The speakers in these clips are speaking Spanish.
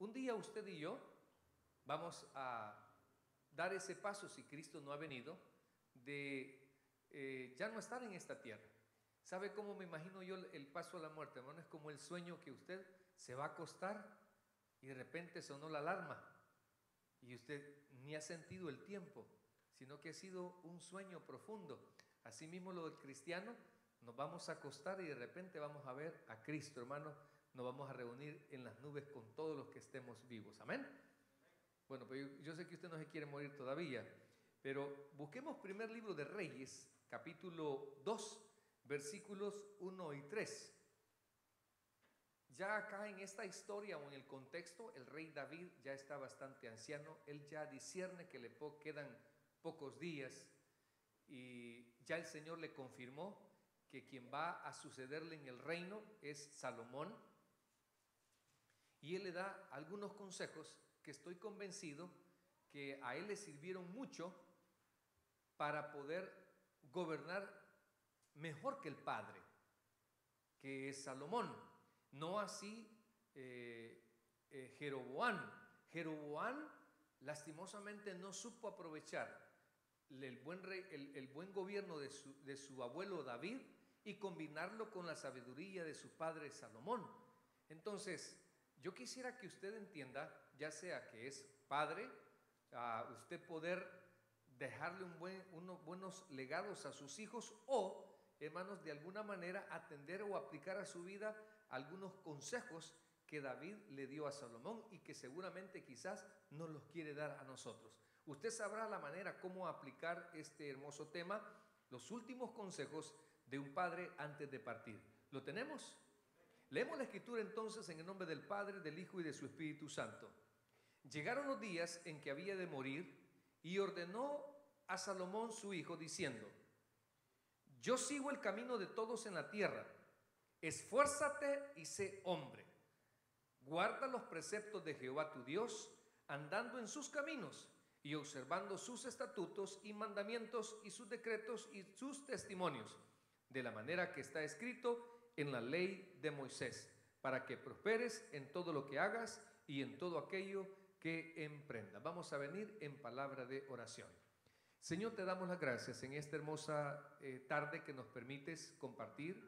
Un día usted y yo vamos a dar ese paso, si Cristo no ha venido, de eh, ya no estar en esta tierra. ¿Sabe cómo me imagino yo el paso a la muerte, hermano? Es como el sueño que usted se va a acostar y de repente sonó la alarma y usted ni ha sentido el tiempo, sino que ha sido un sueño profundo. Asimismo lo del cristiano, nos vamos a acostar y de repente vamos a ver a Cristo, hermano nos vamos a reunir en las nubes con todos los que estemos vivos. Amén. Bueno, pues yo sé que usted no se quiere morir todavía, pero busquemos primer libro de Reyes, capítulo 2, versículos 1 y 3. Ya acá en esta historia o en el contexto, el rey David ya está bastante anciano, él ya discierne que le quedan pocos días y ya el Señor le confirmó que quien va a sucederle en el reino es Salomón, y él le da algunos consejos que estoy convencido que a él le sirvieron mucho para poder gobernar mejor que el padre, que es Salomón. No así eh, eh, Jeroboán. Jeroboán lastimosamente no supo aprovechar el buen, gobierno de su, de su abuelo David y combinarlo con la sabiduría de su padre Salomón. Entonces, yo quisiera que usted entienda, ya sea que es padre, a usted poder dejarle unos buenos legados a sus hijos o, hermanos, de alguna manera atender o aplicar a su vida algunos consejos que David le dio a Salomón y que seguramente quizás no los quiere dar a nosotros. Usted sabrá la manera cómo aplicar este hermoso tema, los últimos consejos de un padre antes de partir. ¿Lo tenemos? Leemos la escritura entonces en el nombre del Padre, del Hijo y de su Espíritu Santo. Llegaron los días en que había de morir y ordenó a Salomón su hijo diciendo, yo sigo el camino de todos en la tierra, esfuérzate y sé hombre, guarda los preceptos de Jehová tu Dios, andando en sus caminos y observando sus estatutos y mandamientos y sus decretos y sus testimonios, de la manera que está escrito en la ley de Moisés, para que prosperes en todo lo que hagas y en todo aquello que emprendas. Vamos a venir en palabra de oración. Señor, te damos las gracias en esta hermosa eh, tarde que nos permites compartir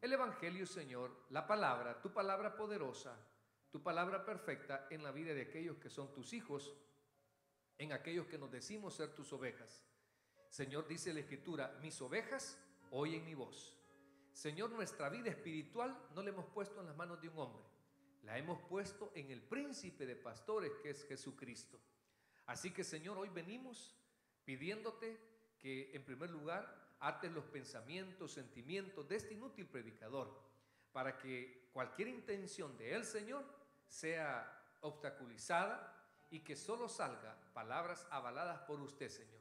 el Evangelio, Señor, la palabra, tu palabra poderosa, tu palabra perfecta en la vida de aquellos que son tus hijos, en aquellos que nos decimos ser tus ovejas. Señor, dice la Escritura, mis ovejas oyen mi voz Señor, nuestra vida espiritual no la hemos puesto en las manos de un hombre, la hemos puesto en el príncipe de pastores que es Jesucristo. Así que Señor, hoy venimos pidiéndote que en primer lugar ates los pensamientos, sentimientos de este inútil predicador, para que cualquier intención de él, Señor, sea obstaculizada y que solo salga palabras avaladas por usted, Señor.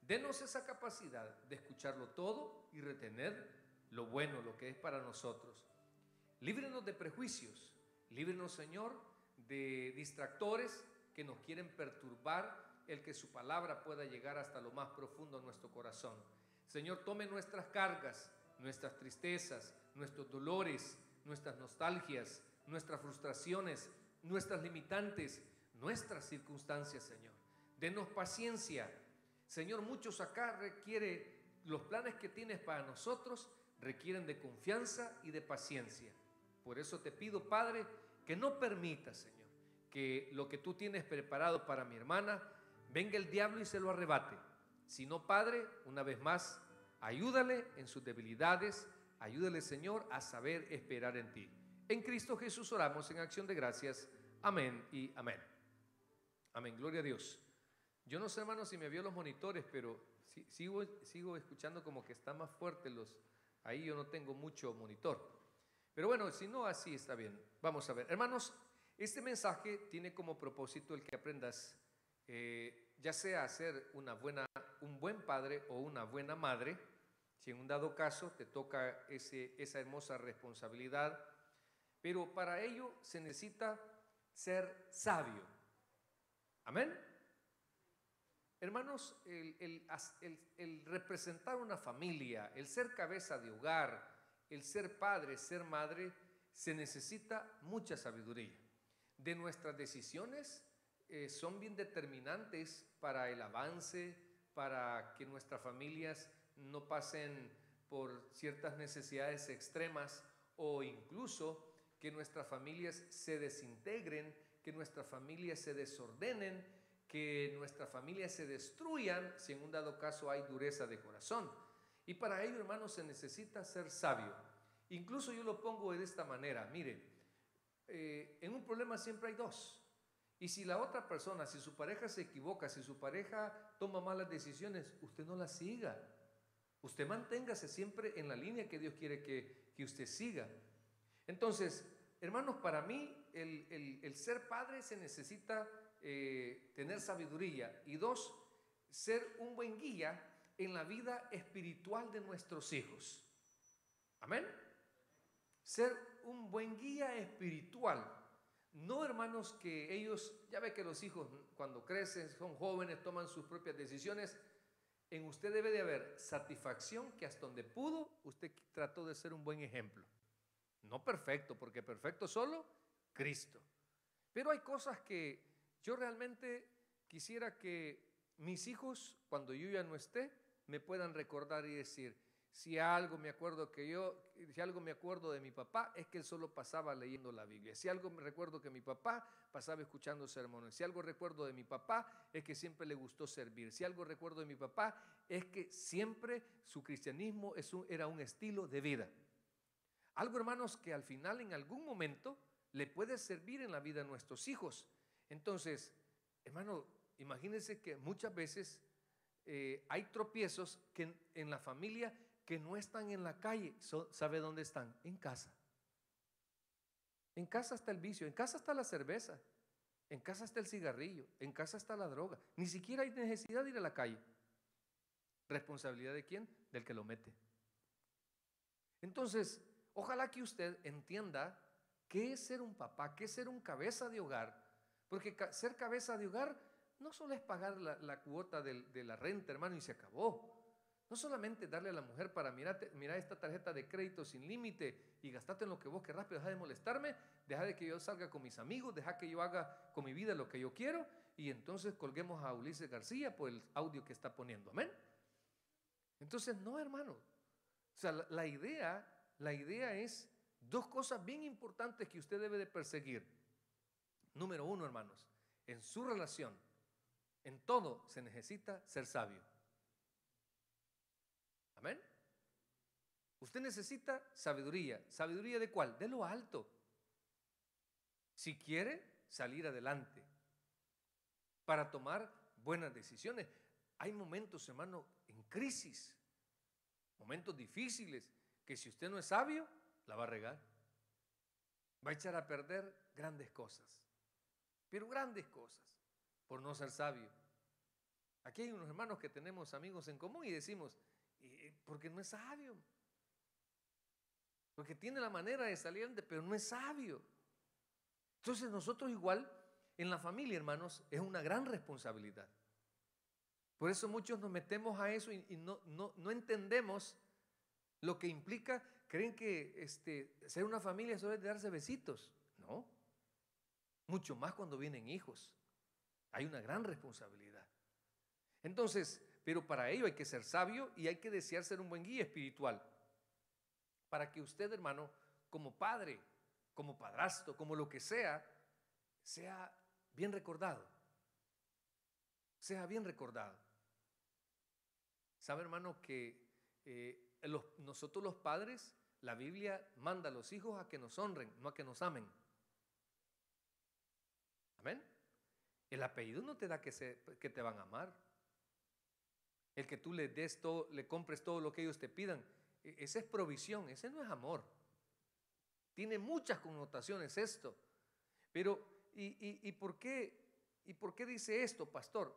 Denos esa capacidad de escucharlo todo y retener lo bueno, lo que es para nosotros. Líbrenos de prejuicios, líbrenos, Señor, de distractores que nos quieren perturbar el que su palabra pueda llegar hasta lo más profundo de nuestro corazón. Señor, tome nuestras cargas, nuestras tristezas, nuestros dolores, nuestras nostalgias, nuestras frustraciones, nuestras limitantes, nuestras circunstancias, Señor. Denos paciencia. Señor, muchos acá requiere los planes que tienes para nosotros requieren de confianza y de paciencia. Por eso te pido, Padre, que no permitas, Señor, que lo que tú tienes preparado para mi hermana, venga el diablo y se lo arrebate. Si no, Padre, una vez más, ayúdale en sus debilidades, ayúdale, Señor, a saber esperar en ti. En Cristo Jesús oramos en acción de gracias. Amén y amén. Amén, gloria a Dios. Yo no sé, hermano, si me vio los monitores, pero sigo, sigo escuchando como que están más fuertes los, Ahí yo no tengo mucho monitor. Pero bueno, si no, así está bien. Vamos a ver. Hermanos, este mensaje tiene como propósito el que aprendas, eh, ya sea a ser una buena, un buen padre o una buena madre, si en un dado caso te toca ese, esa hermosa responsabilidad, pero para ello se necesita ser sabio. Amén. Hermanos, el, representar una familia, el ser cabeza de hogar, el ser padre, ser madre, se necesita mucha sabiduría. De nuestras decisiones eh, son bien determinantes para el avance, para que nuestras familias no pasen por ciertas necesidades extremas o incluso que nuestras familias se desintegren, que nuestras familias se desordenen que nuestras familias se destruyan si en un dado caso hay dureza de corazón. Y para ello, hermanos, se necesita ser sabio. Incluso yo lo pongo de esta manera, mire eh, en un problema siempre hay dos. Y si la otra persona, si su pareja se equivoca, si su pareja toma malas decisiones, usted no la siga. Usted manténgase siempre en la línea que Dios quiere que, usted siga. Entonces, hermanos, para mí el, el ser padre se necesita eh, tener sabiduría y dos, ser un buen guía en la vida espiritual de nuestros hijos. Amén. Ser un buen guía espiritual. No, hermanos, que ellos, ya ve que los hijos cuando crecen, son jóvenes, toman sus propias decisiones. En usted debe de haber satisfacción que hasta donde pudo, usted trató de ser un buen ejemplo. No perfecto, porque perfecto solo Cristo. Pero hay cosas que yo realmente quisiera que mis hijos, cuando yo ya no esté, me puedan recordar y decir, si algo me acuerdo que yo, si algo me acuerdo de mi papá, es que él solo pasaba leyendo la Biblia. Si algo me recuerdo que mi papá pasaba escuchando sermones. Si algo recuerdo de mi papá, es que siempre le gustó servir. Si algo recuerdo de mi papá, es que siempre su cristianismo era un estilo de vida. Algo, hermanos, que al final, en algún momento, le puede servir en la vida a nuestros hijos. Entonces, hermano, imagínense que muchas veces eh, hay tropiezos que en, la familia que no están en la calle. ¿Sabe dónde están? En casa. En casa está el vicio, en casa está la cerveza, en casa está el cigarrillo, en casa está la droga. Ni siquiera hay necesidad de ir a la calle. ¿Responsabilidad de quién? Del que lo mete. Entonces, ojalá que usted entienda qué es ser un papá, qué es ser un cabeza de hogar porque ser cabeza de hogar no solo es pagar la, cuota de, la renta, hermano, y se acabó. No solamente darle a la mujer para mirarte, mirar esta tarjeta de crédito sin límite y gastarte en lo que vos querrás, pero deja de molestarme, deja de que yo salga con mis amigos, deja que yo haga con mi vida lo que yo quiero y entonces colguemos a Ulises García por el audio que está poniendo. Amén. Entonces, no, hermano. O sea, la, idea, la idea es dos cosas bien importantes que usted debe de perseguir Número uno, hermanos, en su relación, en todo se necesita ser sabio. Amén. Usted necesita sabiduría. ¿Sabiduría de cuál? De lo alto. Si quiere salir adelante para tomar buenas decisiones. Hay momentos, hermano, en crisis, momentos difíciles, que si usted no es sabio, la va a regar. Va a echar a perder grandes cosas pero grandes cosas, por no ser sabio. Aquí hay unos hermanos que tenemos amigos en común y decimos, eh, eh, porque no es sabio, porque tiene la manera de salir pero no es sabio. Entonces nosotros igual, en la familia, hermanos, es una gran responsabilidad. Por eso muchos nos metemos a eso y, no, entendemos lo que implica, creen que este, ser una familia solo es darse besitos. No, mucho más cuando vienen hijos. Hay una gran responsabilidad. Entonces, pero para ello hay que ser sabio y hay que desear ser un buen guía espiritual. Para que usted, hermano, como padre, como padrastro, como lo que sea, sea bien recordado. Sea bien recordado. ¿Sabe, hermano, que eh, nosotros los padres, la Biblia manda a los hijos a que nos honren, no a que nos amen? Amén. El apellido no te da que, se, que te van a amar. El que tú le des todo, le compres todo lo que ellos te pidan, e, esa es provisión, ese no es amor. Tiene muchas connotaciones esto. Pero, ¿y, y por qué, ¿y por qué dice esto, pastor?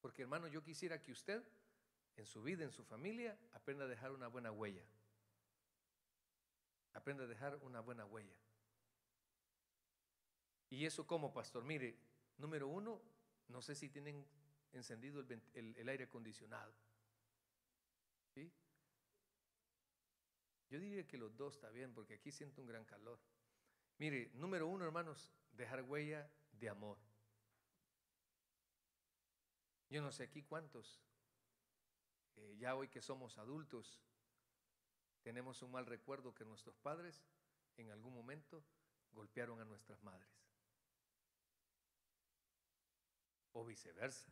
Porque hermano, yo quisiera que usted, en su vida, en su familia, aprenda a dejar una buena huella. Aprenda a dejar una buena huella. ¿Y eso cómo, pastor? Mire, número uno, no sé si tienen encendido el, aire acondicionado. Yo diría que los dos está bien, porque aquí siento un gran calor. Mire, número uno, hermanos, dejar huella de amor. Yo no sé aquí cuántos, eh, ya hoy que somos adultos, tenemos un mal recuerdo que nuestros padres en algún momento golpearon a nuestras madres. O viceversa.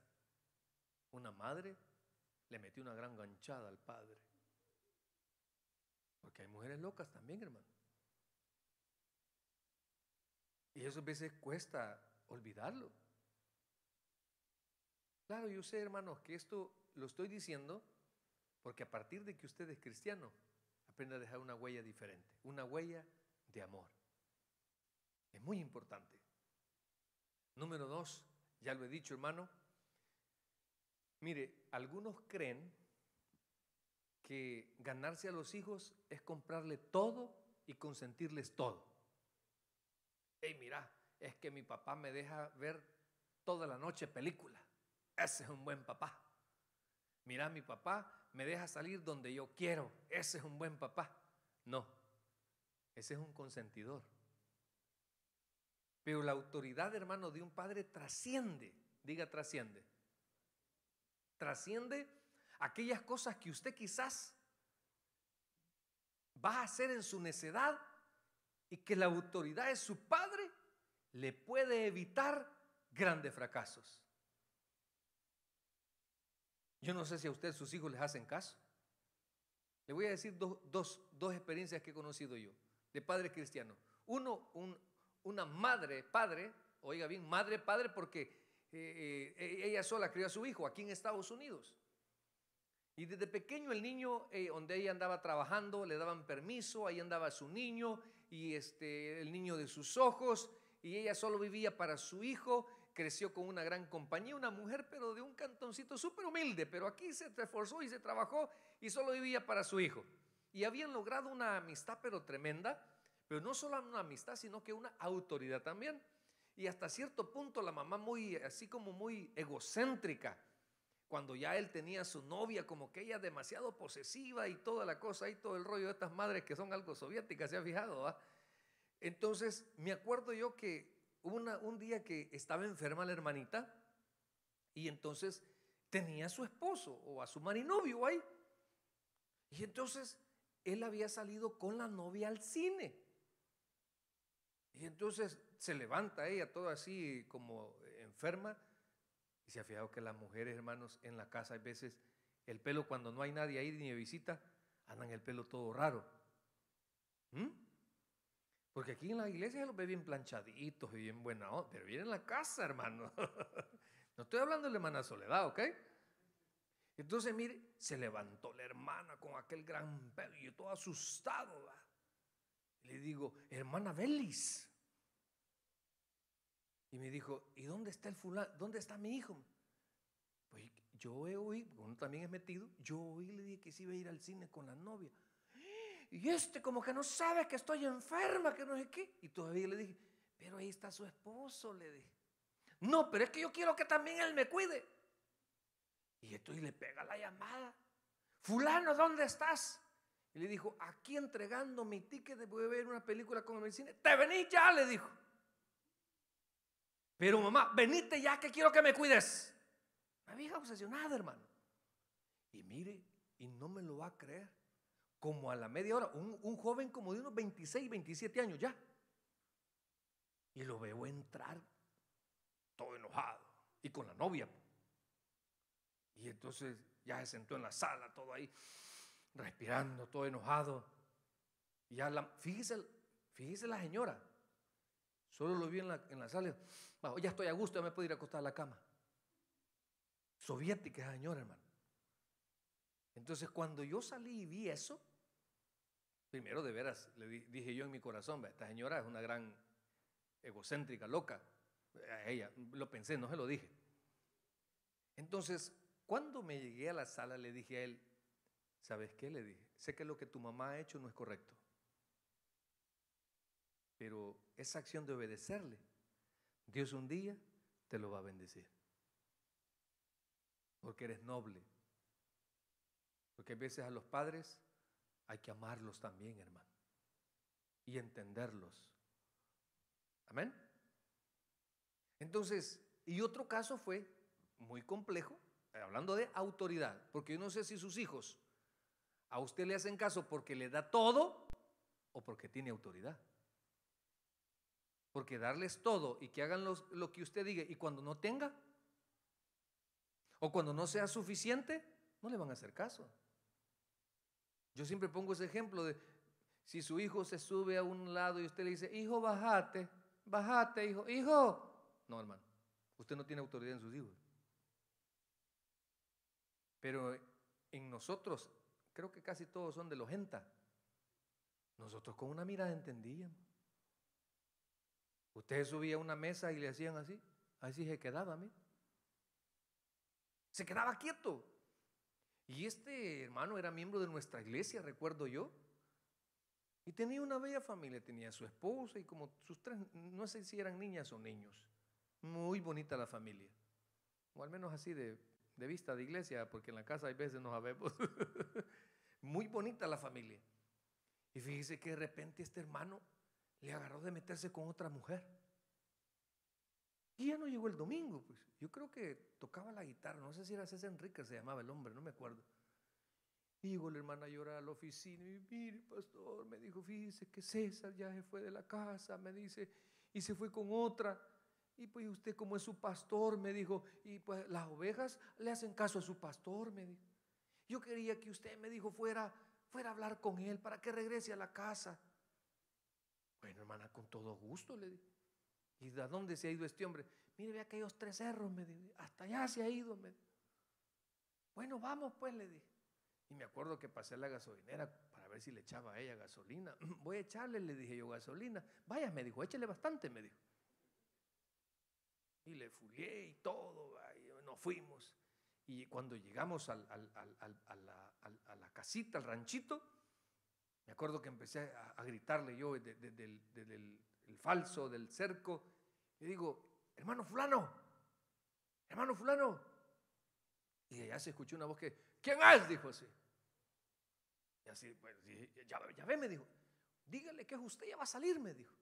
Una madre le metió una gran ganchada al padre. Porque hay mujeres locas también, hermano. Y eso a veces cuesta olvidarlo. Claro, yo sé, hermanos, que esto lo estoy diciendo porque a partir de que usted es cristiano, aprende a dejar una huella diferente, una huella de amor. Es muy importante. Número dos, ya lo he dicho, hermano. Mire, algunos creen que ganarse a los hijos es comprarle todo y consentirles todo. Hey, mira, es que mi papá me deja ver toda la noche película. Ese es un buen papá. Mira, mi papá me deja salir donde yo quiero. Ese es un buen papá. No, ese es un consentidor. Pero la autoridad, hermano, de un padre trasciende, diga trasciende, trasciende aquellas cosas que usted quizás va a hacer en su necedad y que la autoridad de su padre le puede evitar grandes fracasos. Yo no sé si a usted sus hijos les hacen caso. Le voy a decir dos, experiencias que he conocido yo de padres cristianos. Uno, un una madre, padre, oiga bien, madre, padre, porque eh, eh, e, ella sola crió a su hijo aquí en Estados Unidos. Y desde pequeño el niño, eh, donde ella andaba trabajando, le daban permiso, ahí andaba su niño y este, el niño de sus ojos, y ella solo vivía para su hijo, creció con una gran compañía, una mujer, pero de un cantoncito súper humilde, pero aquí se esforzó y se trabajó y solo vivía para su hijo. Y habían logrado una amistad, pero tremenda, pero no solo una amistad, sino que una autoridad también. Y hasta cierto punto la mamá muy, así como muy egocéntrica, cuando ya él tenía a su novia, como que ella demasiado posesiva y toda la cosa y todo el rollo de estas madres que son algo soviéticas, ¿se ha fijado? Va? Ah? Entonces, me acuerdo yo que un día que estaba enferma la hermanita y entonces tenía a su esposo o a su marinovio ahí. Y entonces él había salido con la novia al cine. Y entonces se levanta ella todo así como enferma. Y se ha fijado que las mujeres, hermanos, en la casa hay veces el pelo cuando no hay nadie ahí ni visita, andan el pelo todo raro. ¿Mm? Porque aquí en la iglesia se los ve bien planchaditos y bien buena onda, pero viene en la casa, hermano. no estoy hablando de la hermana Soledad, ¿ok? Entonces, mire, se levantó la hermana con aquel gran pelo y todo asustado. Le digo, hermana Belis, y me dijo, ¿y dónde está el fulano? ¿Dónde está mi hijo? Pues yo he oído, uno también es metido, yo hoy le dije que sí iba a ir al cine con la novia. Y este como que no sabe que estoy enferma, que no sé qué. Y todavía le dije, pero ahí está su esposo, le dije. No, pero es que yo quiero que también él me cuide. Y entonces le pega la llamada. Fulano, ¿dónde estás? Y le dijo, aquí entregando mi ticket de voy a ver una película con el cine. Te venís ya, le dijo. Pero mamá, venite ya que quiero que me cuides. La vieja obsesionada, hermano. Y mire, y no me lo va a creer. Como a la media hora, un, joven como de unos 26, 27 años ya. Y lo veo entrar todo enojado y con la novia. Y entonces ya se sentó en la sala, todo ahí, respirando, todo enojado. Y ya la, fíjese, fíjese la señora, Solo lo vi en la, sala. ya estoy a gusto, ya me puedo ir a acostar a la cama. Soviética, señora, hermano. Entonces, cuando yo salí y vi eso, primero de veras le dije yo en mi corazón, esta señora es una gran egocéntrica, loca. A ella lo pensé, no se lo dije. Entonces, cuando me llegué a la sala, le dije a él, ¿sabes qué? Le dije, sé que lo que tu mamá ha hecho no es correcto. Pero esa acción de obedecerle, Dios un día te lo va a bendecir. Porque eres noble. Porque a veces a los padres hay que amarlos también, hermano. Y entenderlos. Amén. Entonces, y otro caso fue muy complejo, eh, hablando de autoridad, porque yo no sé si sus hijos a usted le hacen caso porque le da todo o porque tiene autoridad. Porque darles todo y que hagan lo que usted diga y cuando no tenga o cuando no sea suficiente, no le van a hacer caso. Yo siempre pongo ese ejemplo de si su hijo se sube a un lado y usted le dice, hijo, bájate, bájate, hijo, hijo. No, hermano, usted no tiene autoridad en sus hijos. Pero en nosotros, creo que casi todos son de los Nosotros con una mirada entendíamos. Ustedes subían una mesa y le hacían así. Así se quedaba a mí. Se quedaba quieto. Y este hermano era miembro de nuestra iglesia, recuerdo yo. Y tenía una bella familia. Tenía su esposa y como sus tres, no sé si eran niñas o niños. Muy bonita la familia. O al menos así de, vista de iglesia, porque en la casa hay veces nos sabemos. Muy bonita la familia. Y fíjese que de repente este hermano le agarró de meterse con otra mujer. Y ya no llegó el domingo, pues. Yo creo que tocaba la guitarra, no sé si era César Enrique, se llamaba el hombre, no me acuerdo. Y llegó la hermana a a la oficina y mire, pastor, me dijo, fíjese que César ya se fue de la casa, me dice, y se fue con otra. Y pues usted como es su pastor, me dijo, y pues las ovejas le hacen caso a su pastor, me dijo. Yo quería que usted, me dijo, fuera, fuera a hablar con él para que regrese a la casa. Bueno, hermana, con todo gusto, le dije. ¿Y de dónde se ha ido este hombre? Mire, ve aquellos tres cerros, me dijo. Hasta allá se ha ido, me dijo. Bueno, vamos pues, le dije. Y me acuerdo que pasé a la gasolinera para ver si le echaba a ella gasolina. Voy a echarle, le dije yo, gasolina. Vaya, me dijo, échale bastante, me dijo. Y le fulié y todo, nos fuimos. Y cuando llegamos a la casita, al ranchito, me acuerdo que empecé a, gritarle yo del el falso, del cerco, y digo, hermano fulano, hermano fulano. Y allá se escuchó una voz que, ¿quién es? Dijo así. Y así, pues, ya, ya ve, me dijo, dígale que es usted, ya va a salir, me dijo.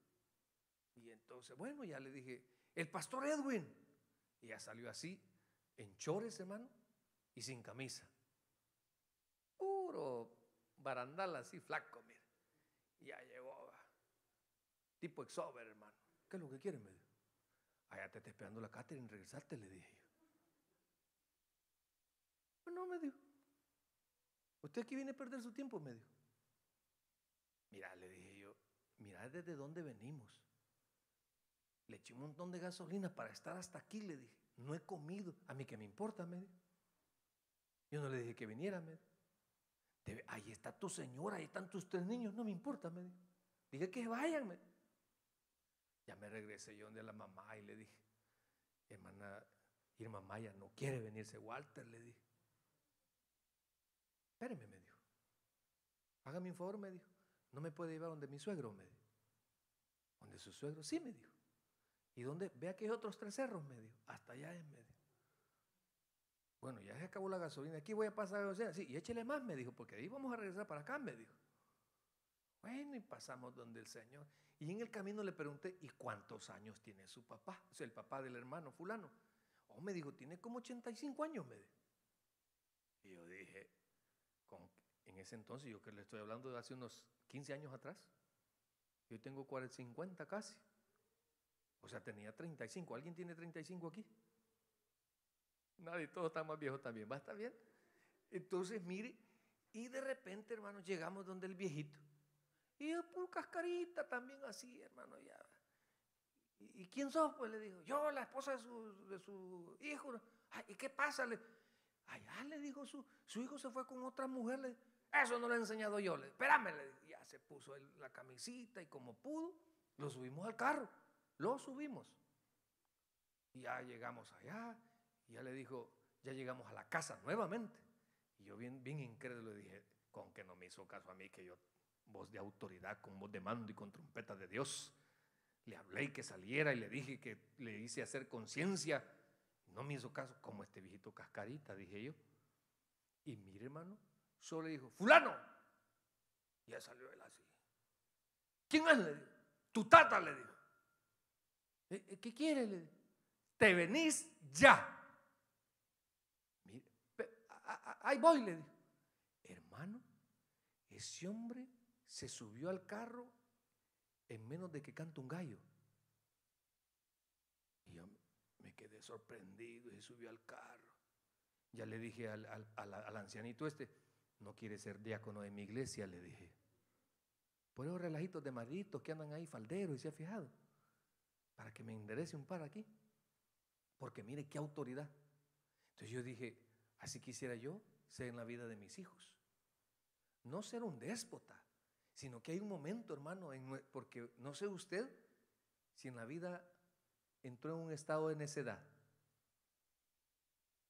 Y entonces, bueno, ya le dije, el pastor Edwin. Y ya salió así, en chores, hermano, y sin camisa. Puro barandal así flaco, mire. Y ya llegó, tipo exover, hermano. ¿Qué es lo que quiere, medio? Allá ah, te está esperando la Catherine, regresarte, le dije yo. Pues no, me Usted aquí viene a perder su tiempo, me dijo. Mira, le dije yo, mira desde dónde venimos. Le eché un montón de gasolina para estar hasta aquí, le dije. No he comido. A mí que me importa, medio? Yo no le dije que viniera, medio ahí está tu señora, ahí están tus tres niños, no me importa, me dijo. Dije que vayan. Ya me regresé yo donde la mamá y le dije, hermana Irma Maya no quiere venirse, Walter, le dije. Espéreme, me dijo. Hágame un favor, me dijo. No me puede llevar donde mi suegro, me dijo. Donde su suegro, sí, me dijo. ¿Y dónde? Vea que hay otros tres cerros, me dijo. Hasta allá en me dijo. Bueno, ya se acabó la gasolina, aquí voy a pasar o sea Sí, y échele más, me dijo, porque ahí vamos a regresar para acá, me dijo. Bueno, y pasamos donde el Señor. Y en el camino le pregunté, ¿y cuántos años tiene su papá? O sea, el papá del hermano fulano. Oh, me dijo, tiene como 85 años, me dijo. Y yo dije, en ese entonces, yo que le estoy hablando de hace unos 15 años atrás, yo tengo 40, 50 casi. O sea, tenía 35. ¿Alguien tiene 35 aquí? Nadie, todos más viejos también. ¿Va bien? Entonces, mire, y de repente, hermano, llegamos donde el viejito. Y es por cascarita también así, hermano, ya. ¿Y, quién sos? Pues le dijo, yo, la esposa de su, hijo. ¿Y qué pasa? allá le ah, dijo, su, hijo se fue con otra mujer. eso no lo he enseñado yo. Le, espérame, le, ya se puso la camisita y como pudo, lo subimos al carro. Lo subimos. Y ya llegamos allá y ya le dijo, ya llegamos a la casa nuevamente. Y yo bien, bien le dije, con que no me hizo caso a mí, que yo, voz de autoridad, con voz de mando y con trompeta de Dios, le hablé y que saliera y le dije que le hice hacer conciencia. No me hizo caso, como este viejito cascarita, dije yo. Y mi hermano, solo le dijo, fulano. Y ya salió él así. ¿Quién es? Le dijo. Tu tata, le dijo. ¿Eh, eh, ¿Qué quiere Le dijo. Te venís ya ahí voy, le dijo. Hermano, ese hombre se subió al carro en menos de que canta un gallo. Y yo me quedé sorprendido y subió al carro. Ya le dije al, ancianito este, no quiere ser diácono de mi iglesia, le dije. Por esos relajitos de malditos que andan ahí falderos y se ha fijado. Para que me enderece un par aquí. Porque mire qué autoridad. Entonces yo dije, Así quisiera yo ser en la vida de mis hijos. No ser un déspota, sino que hay un momento, hermano, porque no sé usted si en la vida entró en un estado de necedad.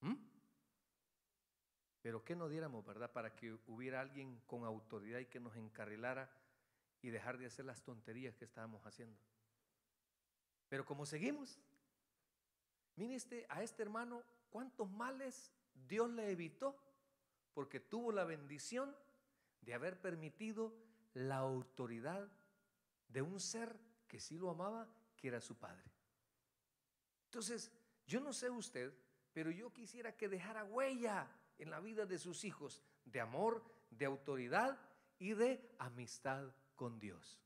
¿Mm? Pero que no diéramos, ¿verdad? Para que hubiera alguien con autoridad y que nos encarrilara y dejar de hacer las tonterías que estábamos haciendo. Pero como seguimos, mire este, a este hermano, cuántos males Dios le evitó porque tuvo la bendición de haber permitido la autoridad de un ser que sí lo amaba, que era su padre. Entonces, yo no sé usted, pero yo quisiera que dejara huella en la vida de sus hijos de amor, de autoridad y de amistad con Dios.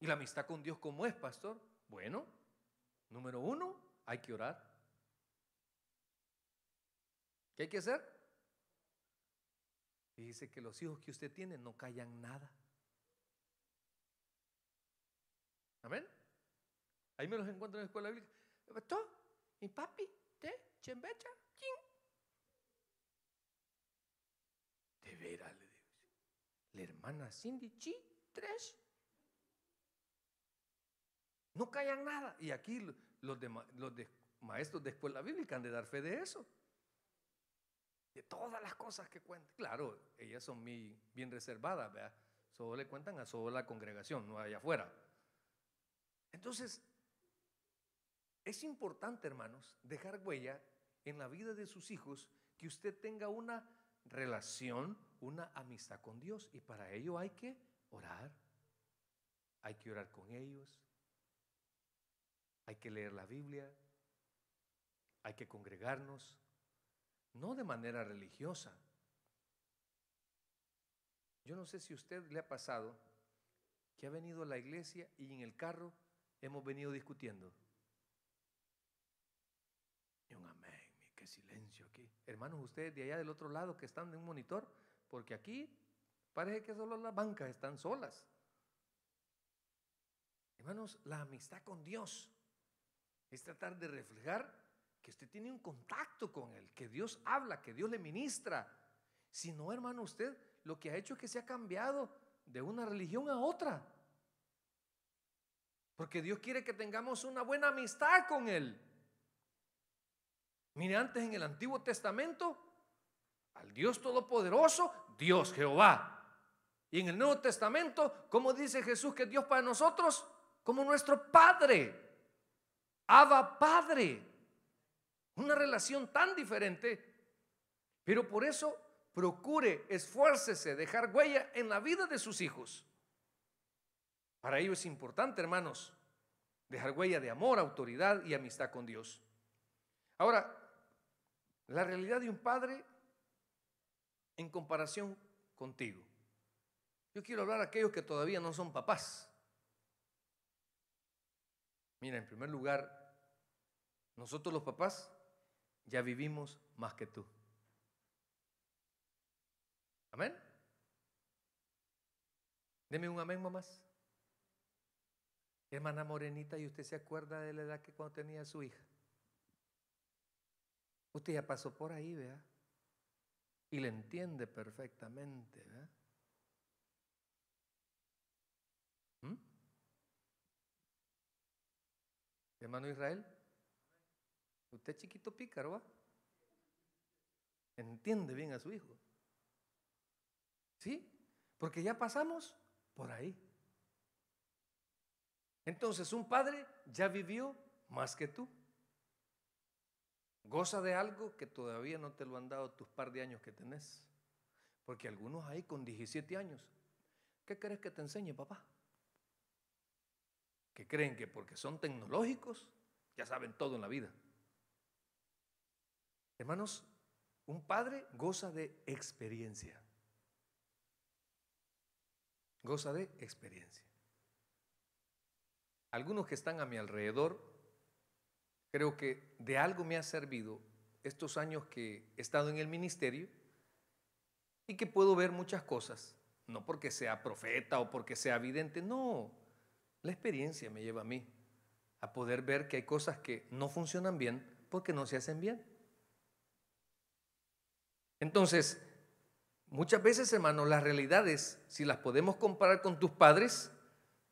¿Y la amistad con Dios cómo es, pastor? Bueno, número uno, hay que orar. ¿Qué hay que hacer? y dice que los hijos que usted tiene no callan nada. Amén. Ahí me los encuentro en la escuela bíblica. ¿Tú? ¿Mi papi? ¿Te? ¿Chembecha? ¿Quién? De veras, le digo. La hermana Cindy Chi, tres. No callan nada. Y aquí los, maestros de escuela bíblica han de dar fe de eso de todas las cosas que cuentan. Claro, ellas son muy bien reservadas, ¿verdad? Solo le cuentan a solo la congregación, no allá afuera. Entonces, es importante, hermanos, dejar huella en la vida de sus hijos que usted tenga una relación, una amistad con Dios. Y para ello hay que orar. Hay que orar con ellos. Hay que leer la Biblia. Hay que congregarnos no de manera religiosa. Yo no sé si a usted le ha pasado que ha venido a la iglesia y en el carro hemos venido discutiendo. Y un amén, qué silencio aquí. Hermanos, ustedes de allá del otro lado que están en un monitor, porque aquí parece que solo las bancas están solas. Hermanos, la amistad con Dios es tratar de reflejar que usted tiene un contacto con Él, que Dios habla, que Dios le ministra. Si no, hermano, usted lo que ha hecho es que se ha cambiado de una religión a otra. Porque Dios quiere que tengamos una buena amistad con Él. Mire, antes en el Antiguo Testamento, al Dios Todopoderoso, Dios Jehová. Y en el Nuevo Testamento, ¿cómo dice Jesús que Dios para nosotros? Como nuestro Padre. Abba Padre. Una relación tan diferente. Pero por eso procure, esfuércese, dejar huella en la vida de sus hijos. Para ello es importante, hermanos, dejar huella de amor, autoridad y amistad con Dios. Ahora, la realidad de un padre en comparación contigo. Yo quiero hablar a aquellos que todavía no son papás. Mira, en primer lugar, nosotros los papás ya vivimos más que tú. Amén. Deme un amén, mamás. Hermana Morenita, ¿y usted se acuerda de la edad que cuando tenía su hija? Usted ya pasó por ahí, vea. Y le entiende perfectamente, ¿verdad? ¿Mm? Hermano Israel. Usted chiquito pícaro, ¿va? Entiende bien a su hijo. ¿Sí? Porque ya pasamos por ahí. Entonces un padre ya vivió más que tú. Goza de algo que todavía no te lo han dado tus par de años que tenés. Porque algunos ahí con 17 años, ¿qué crees que te enseñe papá? Que creen que porque son tecnológicos ya saben todo en la vida. Hermanos, un padre goza de experiencia. Goza de experiencia. Algunos que están a mi alrededor, creo que de algo me ha servido estos años que he estado en el ministerio y que puedo ver muchas cosas, no porque sea profeta o porque sea vidente, no, la experiencia me lleva a mí a poder ver que hay cosas que no funcionan bien porque no se hacen bien. Entonces, muchas veces, hermano, las realidades, si las podemos comparar con tus padres,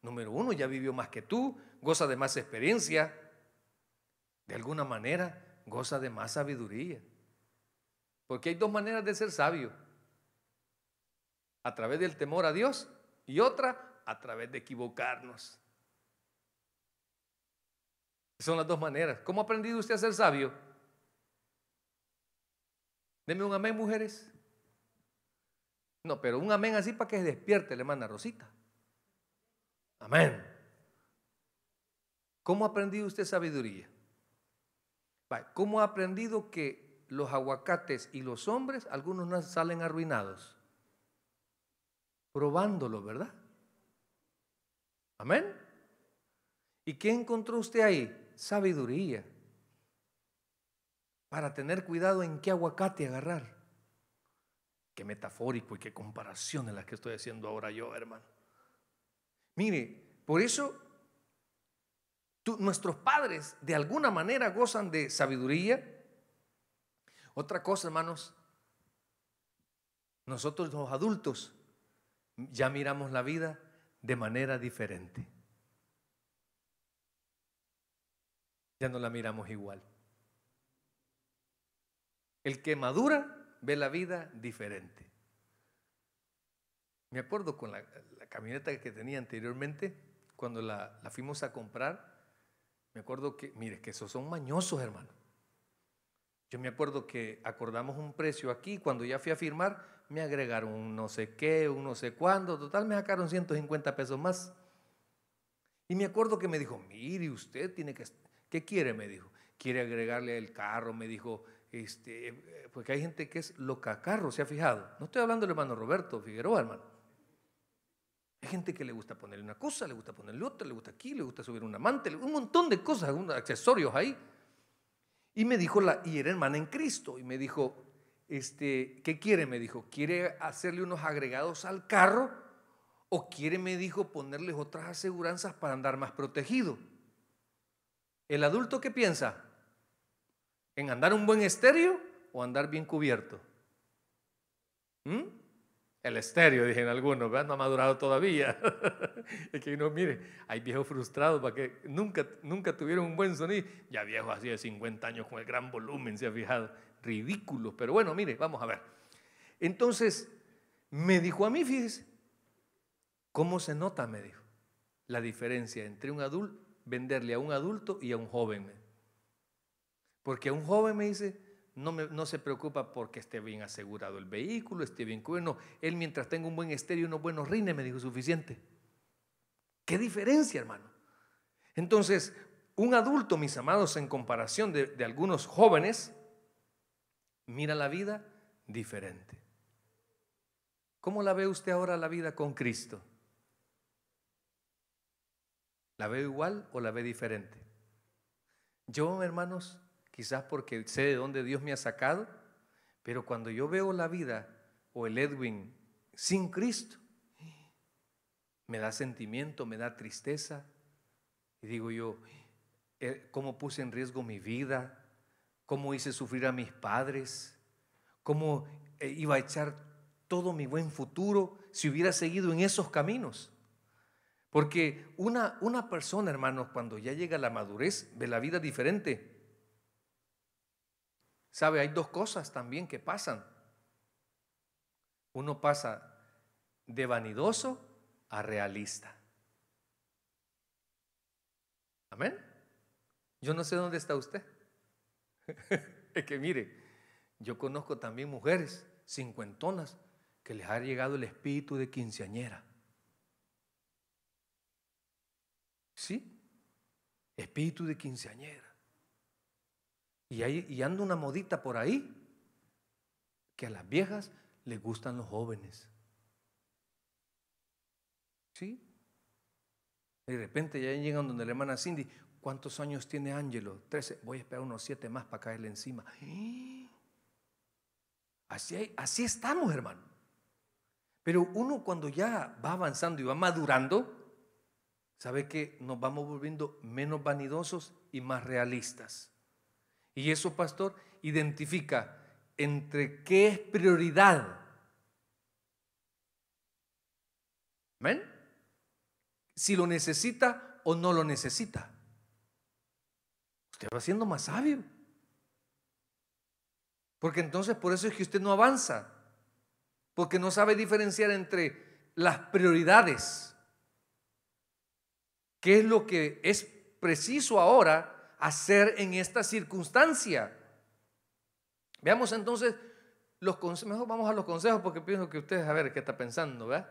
número uno, ya vivió más que tú, goza de más experiencia, de alguna manera, goza de más sabiduría. Porque hay dos maneras de ser sabio. A través del temor a Dios y otra a través de equivocarnos. Son las dos maneras. ¿Cómo ha aprendido usted a ser sabio? Deme un amén, mujeres. No, pero un amén así para que se despierte le manda Rosita. Amén. ¿Cómo ha aprendido usted sabiduría? ¿Cómo ha aprendido que los aguacates y los hombres, algunos no salen arruinados? Probándolo, ¿verdad? Amén. ¿Y qué encontró usted ahí? Sabiduría para tener cuidado en qué aguacate agarrar. Qué metafórico y qué comparación en las que estoy haciendo ahora yo, hermano. Mire, por eso nuestros padres de alguna manera gozan de sabiduría. Otra cosa, hermanos, nosotros los adultos ya miramos la vida de manera diferente. Ya no la miramos igual. El que madura ve la vida diferente. Me acuerdo con la, camioneta que tenía anteriormente, cuando la, fuimos a comprar, me acuerdo que, mire, que esos son mañosos, hermano. Yo me acuerdo que acordamos un precio aquí, cuando ya fui a firmar, me agregaron un no sé qué, un no sé cuándo, total me sacaron 150 pesos más. Y me acuerdo que me dijo, mire, usted tiene que, ¿qué quiere? Me dijo, quiere agregarle el carro, me dijo, este, eh, porque hay gente que es loca carro ¿se ha fijado? No estoy hablando del hermano Roberto Figueroa, hermano. Hay gente que le gusta ponerle una cosa, le gusta ponerle otra, le gusta aquí, le gusta subir un amante, un montón de cosas, unos accesorios ahí. Y me dijo, la, y era hermana en Cristo, y me dijo, este, ¿qué quiere? Me dijo, ¿quiere hacerle unos agregados al carro? ¿O quiere, me dijo, ponerles otras aseguranzas para andar más protegido? El adulto, ¿qué piensa? ¿En andar un buen estéreo o andar bien cubierto? ¿Mm? El estéreo, dijeron algunos, ¿verdad? no ha madurado todavía. es que uno mire, hay viejos frustrados para que nunca, nunca tuvieron un buen sonido. Ya viejo así de 50 años con el gran volumen, se ha fijado. Ridículo. pero bueno, mire, vamos a ver. Entonces, me dijo a mí, fíjese, ¿cómo se nota? Me dijo, la diferencia entre un adulto, venderle a un adulto y a un joven. Porque un joven me dice, no, no se preocupa porque esté bien asegurado el vehículo, esté bien cubierto. él mientras tenga un buen estéreo y unos buenos rines, me dijo, suficiente. ¿Qué diferencia, hermano? Entonces, un adulto, mis amados, en comparación de, de algunos jóvenes, mira la vida diferente. ¿Cómo la ve usted ahora la vida con Cristo? ¿La ve igual o la ve diferente? Yo, hermanos, quizás porque sé de dónde Dios me ha sacado, pero cuando yo veo la vida o el Edwin sin Cristo, me da sentimiento, me da tristeza, y digo yo, eh, ¿cómo puse en riesgo mi vida? ¿Cómo hice sufrir a mis padres? ¿Cómo eh, iba a echar todo mi buen futuro si hubiera seguido en esos caminos? Porque una, una persona, hermanos, cuando ya llega a la madurez, ve la vida diferente. Sabe, hay dos cosas también que pasan. Uno pasa de vanidoso a realista. Amén. Yo no sé dónde está usted. es que mire, yo conozco también mujeres cincuentonas que les ha llegado el espíritu de quinceañera. ¿Sí? Espíritu de quinceañera. Y, hay, anda una modita por ahí que a las viejas les gustan los jóvenes. ¿Sí? De repente ya llegan donde la hermana Cindy, ¿cuántos años tiene Ángelo? Trece. Voy a esperar unos siete más para caerle encima. Así, así estamos, hermano. Pero uno cuando ya va avanzando y va madurando, sabe que nos vamos volviendo menos vanidosos y más realistas. Y eso, pastor, identifica entre qué es prioridad. Si lo necesita o no lo necesita. Usted va siendo más sabio. Porque entonces por eso es que usted no avanza. Porque no sabe diferenciar entre las prioridades. ¿Qué es lo que es preciso ahora? hacer en esta circunstancia. Veamos entonces los consejos, mejor vamos a los consejos porque pienso que ustedes a ver qué está pensando, ¿verdad?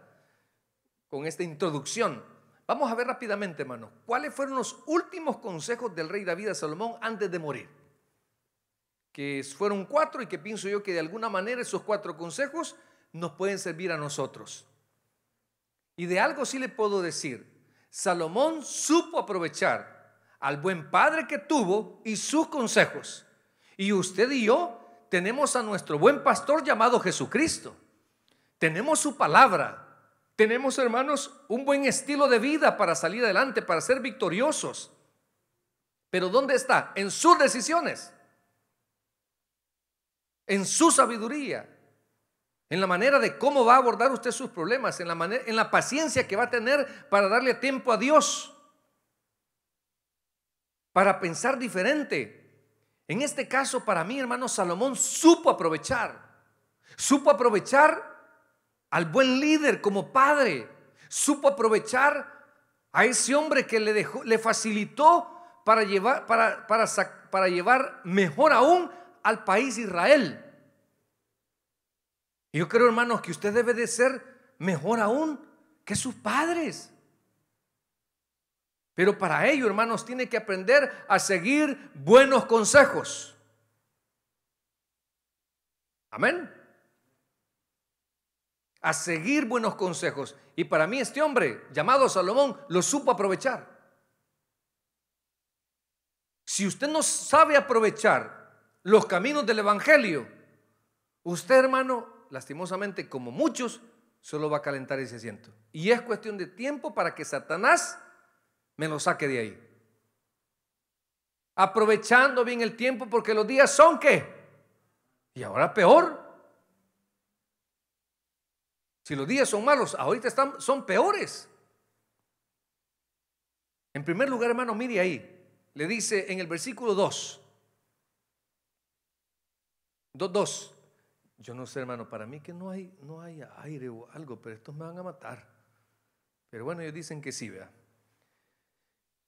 Con esta introducción. Vamos a ver rápidamente, hermanos, cuáles fueron los últimos consejos del rey David a Salomón antes de morir. Que fueron cuatro y que pienso yo que de alguna manera esos cuatro consejos nos pueden servir a nosotros. Y de algo sí le puedo decir, Salomón supo aprovechar al buen padre que tuvo y sus consejos. Y usted y yo tenemos a nuestro buen pastor llamado Jesucristo. Tenemos su palabra. Tenemos, hermanos, un buen estilo de vida para salir adelante, para ser victoriosos. Pero ¿dónde está? En sus decisiones, en su sabiduría, en la manera de cómo va a abordar usted sus problemas, en la, manera, en la paciencia que va a tener para darle tiempo a Dios para pensar diferente. En este caso, para mí, hermano, Salomón supo aprovechar. Supo aprovechar al buen líder como padre. Supo aprovechar a ese hombre que le, dejó, le facilitó para llevar, para, para, llevar mejor aún al país Israel. yo creo, hermanos, que usted debe de ser mejor aún que sus padres. Pero para ello, hermanos, tiene que aprender a seguir buenos consejos. Amén. A seguir buenos consejos. Y para mí este hombre, llamado Salomón, lo supo aprovechar. Si usted no sabe aprovechar los caminos del Evangelio, usted, hermano, lastimosamente, como muchos, solo va a calentar ese asiento. Y es cuestión de tiempo para que Satanás me lo saque de ahí. Aprovechando bien el tiempo porque los días son qué? Y ahora peor. Si los días son malos, ahorita están, son peores. En primer lugar, hermano, mire ahí. Le dice en el versículo 2. Dos, 2. Yo no sé, hermano, para mí que no hay, no hay aire o algo, pero estos me van a matar. Pero bueno, ellos dicen que sí, vea.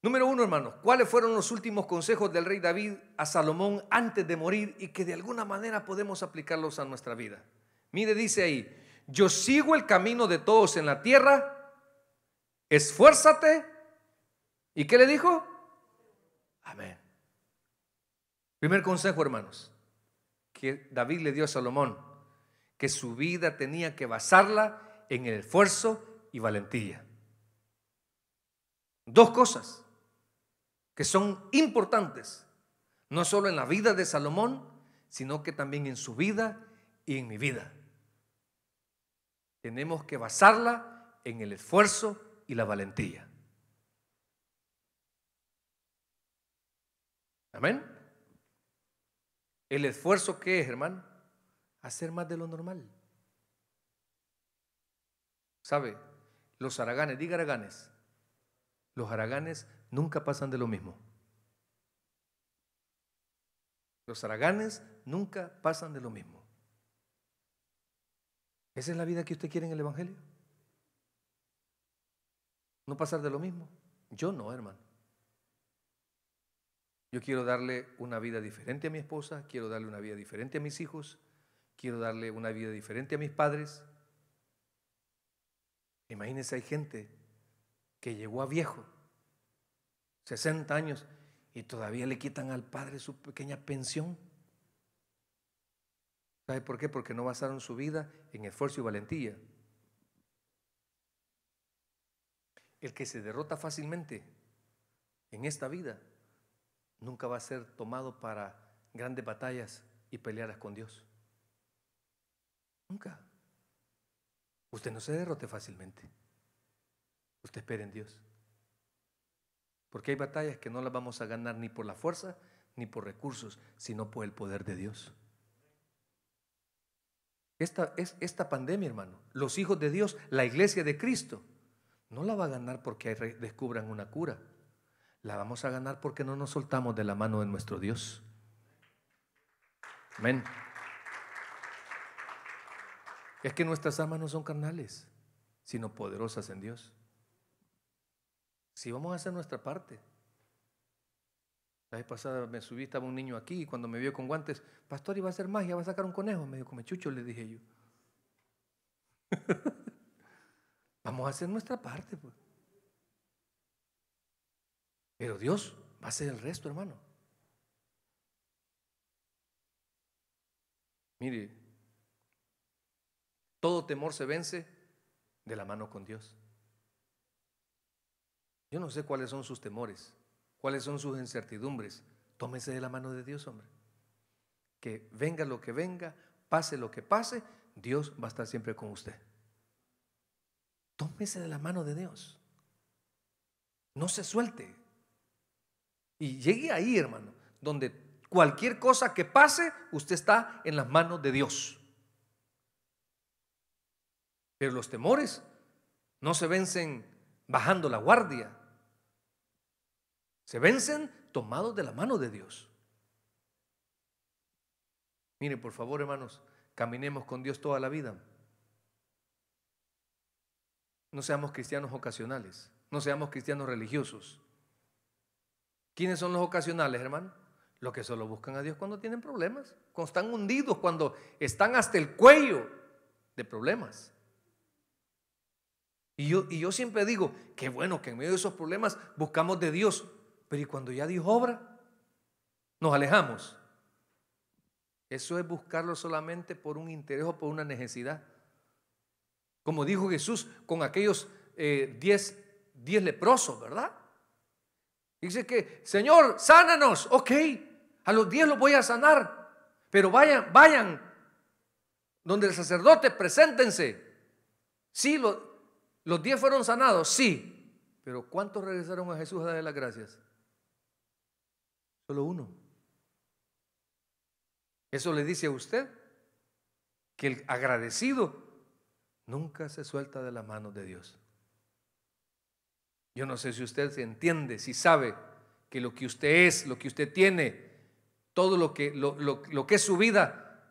Número uno, hermanos, ¿cuáles fueron los últimos consejos del rey David a Salomón antes de morir y que de alguna manera podemos aplicarlos a nuestra vida? Mire, dice ahí, yo sigo el camino de todos en la tierra, esfuérzate. ¿Y qué le dijo? Amén. Primer consejo, hermanos, que David le dio a Salomón, que su vida tenía que basarla en el esfuerzo y valentía. Dos cosas que son importantes, no solo en la vida de Salomón, sino que también en su vida y en mi vida. Tenemos que basarla en el esfuerzo y la valentía. Amén. El esfuerzo que es, hermano, hacer más de lo normal. ¿Sabe? Los araganes diga araganes. Los araganes nunca pasan de lo mismo. Los haraganes nunca pasan de lo mismo. ¿Esa es la vida que usted quiere en el Evangelio? ¿No pasar de lo mismo? Yo no, hermano. Yo quiero darle una vida diferente a mi esposa, quiero darle una vida diferente a mis hijos, quiero darle una vida diferente a mis padres. Imagínense, hay gente que llegó a viejo 60 años, y todavía le quitan al padre su pequeña pensión. ¿Sabe por qué? Porque no basaron su vida en esfuerzo y valentía. El que se derrota fácilmente en esta vida nunca va a ser tomado para grandes batallas y pelearas con Dios. Nunca. Usted no se derrote fácilmente. Usted espera en Dios. Porque hay batallas que no las vamos a ganar ni por la fuerza ni por recursos, sino por el poder de Dios. Esta, es, esta pandemia, hermano, los hijos de Dios, la iglesia de Cristo, no la va a ganar porque descubran una cura. La vamos a ganar porque no nos soltamos de la mano de nuestro Dios. Amén. Es que nuestras armas no son carnales, sino poderosas en Dios. Si vamos a hacer nuestra parte. La vez pasada me subí, estaba un niño aquí y cuando me vio con guantes, pastor, iba a hacer magia, va a sacar un conejo. Me dijo, chucho, le dije yo. vamos a hacer nuestra parte. Pues. Pero Dios va a hacer el resto, hermano. Mire, todo temor se vence de la mano con Dios. Yo no sé cuáles son sus temores, cuáles son sus incertidumbres. Tómese de la mano de Dios, hombre. Que venga lo que venga, pase lo que pase, Dios va a estar siempre con usted. Tómese de la mano de Dios. No se suelte. Y llegue ahí, hermano, donde cualquier cosa que pase, usted está en las manos de Dios. Pero los temores no se vencen bajando la guardia. Se vencen tomados de la mano de Dios. Mire, por favor, hermanos, caminemos con Dios toda la vida. No seamos cristianos ocasionales, no seamos cristianos religiosos. ¿Quiénes son los ocasionales, hermano? Los que solo buscan a Dios cuando tienen problemas, cuando están hundidos, cuando están hasta el cuello de problemas. Y yo, y yo siempre digo, qué bueno que en medio de esos problemas buscamos de Dios, pero y cuando ya dijo obra, nos alejamos. Eso es buscarlo solamente por un interés o por una necesidad. Como dijo Jesús con aquellos eh, diez, leprosos, ¿verdad? Dice que, Señor, sánanos, ok, a los diez los voy a sanar, pero vayan, vayan, donde el sacerdote, preséntense. Sí, los diez fueron sanados, sí, pero ¿cuántos regresaron a Jesús a darle las gracias? Solo uno. Eso le dice a usted que el agradecido nunca se suelta de la mano de Dios. Yo no sé si usted se entiende, si sabe que lo que usted es, lo que usted tiene, todo lo que, lo, que es su vida,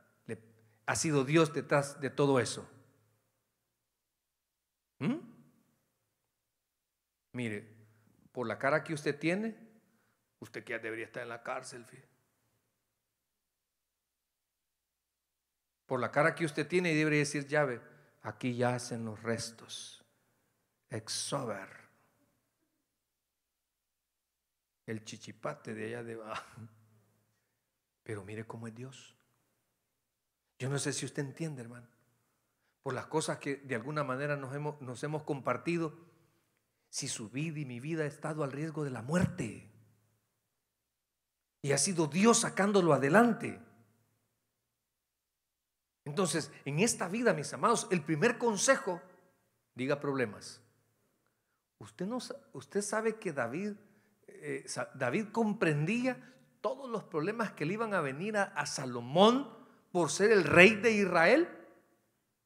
ha sido Dios detrás de todo eso. ¿Mm? Mire, por la cara que usted tiene, Usted que ya debería estar en la cárcel, Por la cara que usted tiene, Y debería decir llave, aquí yacen los restos. Exover. El chichipate de allá debajo. Pero mire cómo es Dios. Yo no sé si usted entiende, hermano. Por las cosas que de alguna manera nos hemos compartido, si su vida y mi vida ha estado al riesgo de la muerte. Y ha sido Dios sacándolo adelante. Entonces, en esta vida, mis amados, el primer consejo, diga problemas. Usted, usted sabe que David, eh, David comprendía todos los problemas que le iban a venir a Salomón por ser el rey de Israel.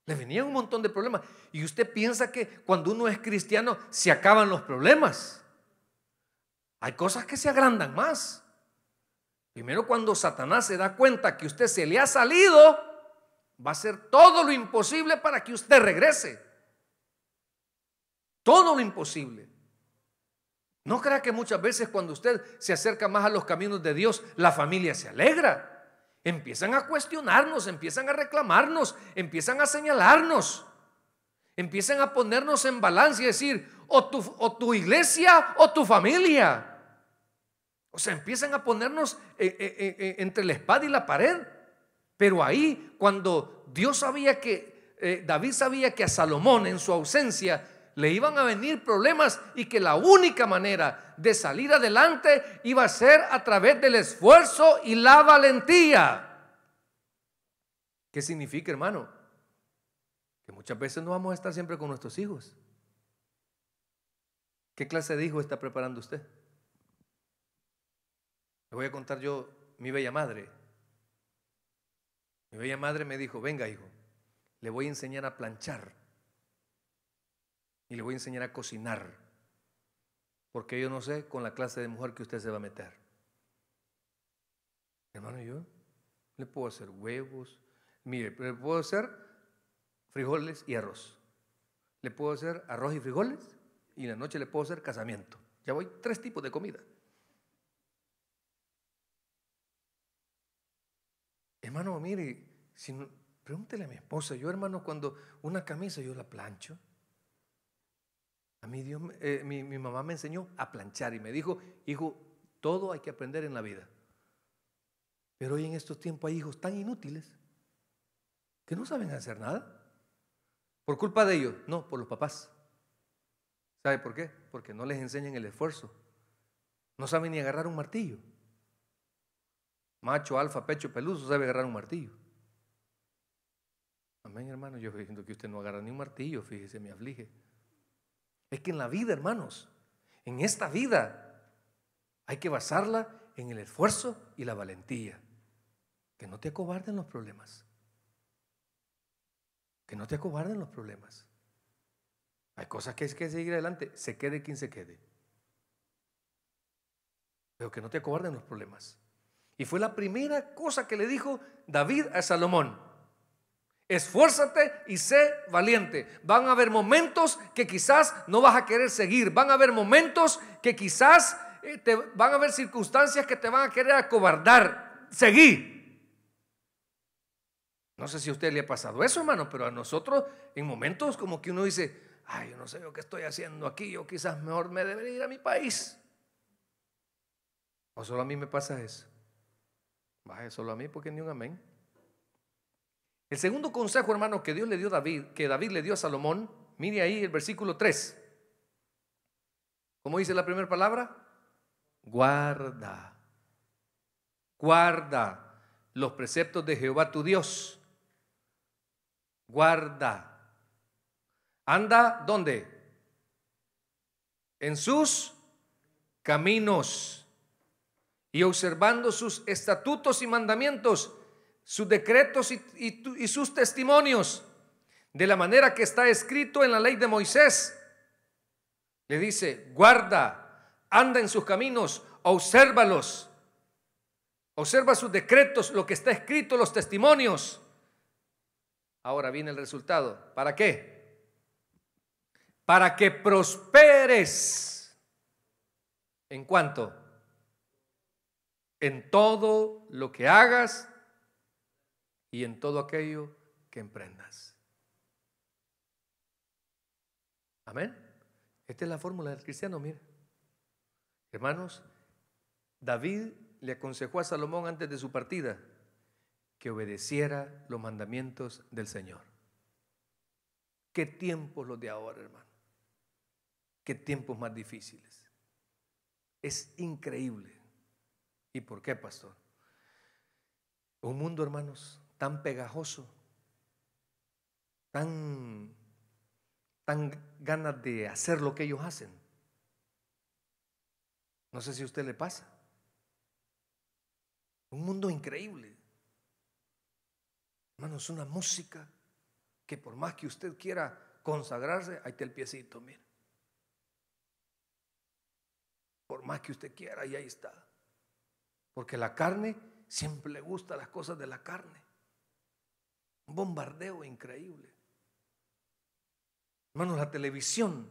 Le venían un montón de problemas. Y usted piensa que cuando uno es cristiano se acaban los problemas. Hay cosas que se agrandan más. Primero cuando Satanás se da cuenta que usted se le ha salido, va a hacer todo lo imposible para que usted regrese. Todo lo imposible. No crea que muchas veces cuando usted se acerca más a los caminos de Dios, la familia se alegra. Empiezan a cuestionarnos, empiezan a reclamarnos, empiezan a señalarnos, empiezan a ponernos en balance y decir, o tu, o tu iglesia o tu familia. O sea, empiezan a ponernos eh, eh, eh, entre la espada y la pared. Pero ahí, cuando Dios sabía que, David sabía que a Salomón en su ausencia le iban a venir problemas y que la única manera de salir adelante iba a ser a través del esfuerzo y la valentía. ¿Qué significa, hermano? Que muchas veces no vamos a estar siempre con nuestros hijos. ¿Qué clase de hijo está preparando usted? Le voy a contar yo mi bella madre. Mi bella madre me dijo, venga hijo, le voy a enseñar a planchar y le voy a enseñar a cocinar, porque yo no sé con la clase de mujer que usted se va a meter. Hermano, yo le puedo hacer huevos, mire, le puedo hacer frijoles y arroz. Le puedo hacer arroz y frijoles y en la noche le puedo hacer casamiento. Ya voy tres tipos de comida. Hermano, mire, pregúntele a mi esposa. Yo, hermano, cuando una camisa yo la plancho. A mí Dios, eh, mi mamá me enseñó a planchar y me dijo, hijo, todo hay que aprender en la vida. Pero hoy en estos tiempos hay hijos tan inútiles que no saben hacer nada. Por culpa de ellos, no, por los papás. ¿Sabe por qué? Porque no les enseñan el esfuerzo. No saben ni agarrar un martillo macho, alfa, pecho peludo, sabe agarrar un martillo. Amén, hermano. Yo estoy diciendo que usted no agarra ni un martillo, fíjese, me aflige. Es que en la vida, hermanos, en esta vida, hay que basarla en el esfuerzo y la valentía. Que no te acobarden los problemas. Que no te acobarden los problemas. Hay cosas que hay que seguir adelante, se quede quien se quede. Pero que no te acobarden los problemas. Y fue la primera cosa que le dijo David a Salomón. Esfuérzate y sé valiente. Van a haber momentos que quizás no vas a querer seguir. Van a haber momentos que quizás eh, te, van a haber circunstancias que te van a querer acobardar. Seguí. No sé si a usted le ha pasado eso, hermano, pero a nosotros en momentos como que uno dice, ay, yo no sé lo que estoy haciendo aquí, yo quizás mejor me debería ir a mi país. O solo a mí me pasa eso. Baje solo a mí porque ni un amén. El segundo consejo, hermano, que Dios le dio a David, que David le dio a Salomón, mire ahí el versículo 3. ¿Cómo dice la primera palabra? Guarda. Guarda los preceptos de Jehová tu Dios. Guarda. Anda, ¿dónde? En sus caminos y observando sus estatutos y mandamientos, sus decretos y, sus testimonios, de la manera que está escrito en la ley de Moisés. Le dice, guarda, anda en sus caminos, obsérvalos, observa sus decretos, lo que está escrito, los testimonios. Ahora viene el resultado. ¿Para qué? Para que prosperes. ¿En cuanto en todo lo que hagas y en todo aquello que emprendas. Amén. Esta es la fórmula del cristiano, Mira, Hermanos, David le aconsejó a Salomón antes de su partida que obedeciera los mandamientos del Señor. Qué tiempos los de ahora, hermano. Qué tiempos más difíciles. Es increíble. ¿Y por qué, pastor? Un mundo, hermanos, tan pegajoso, tan, tan ganas de hacer lo que ellos hacen. No sé si a usted le pasa. Un mundo increíble. Hermanos, una música que por más que usted quiera consagrarse, ahí está el piecito, mira. Por más que usted quiera, y ahí está. Porque la carne siempre le gusta las cosas de la carne. Un bombardeo increíble. Hermanos, la televisión.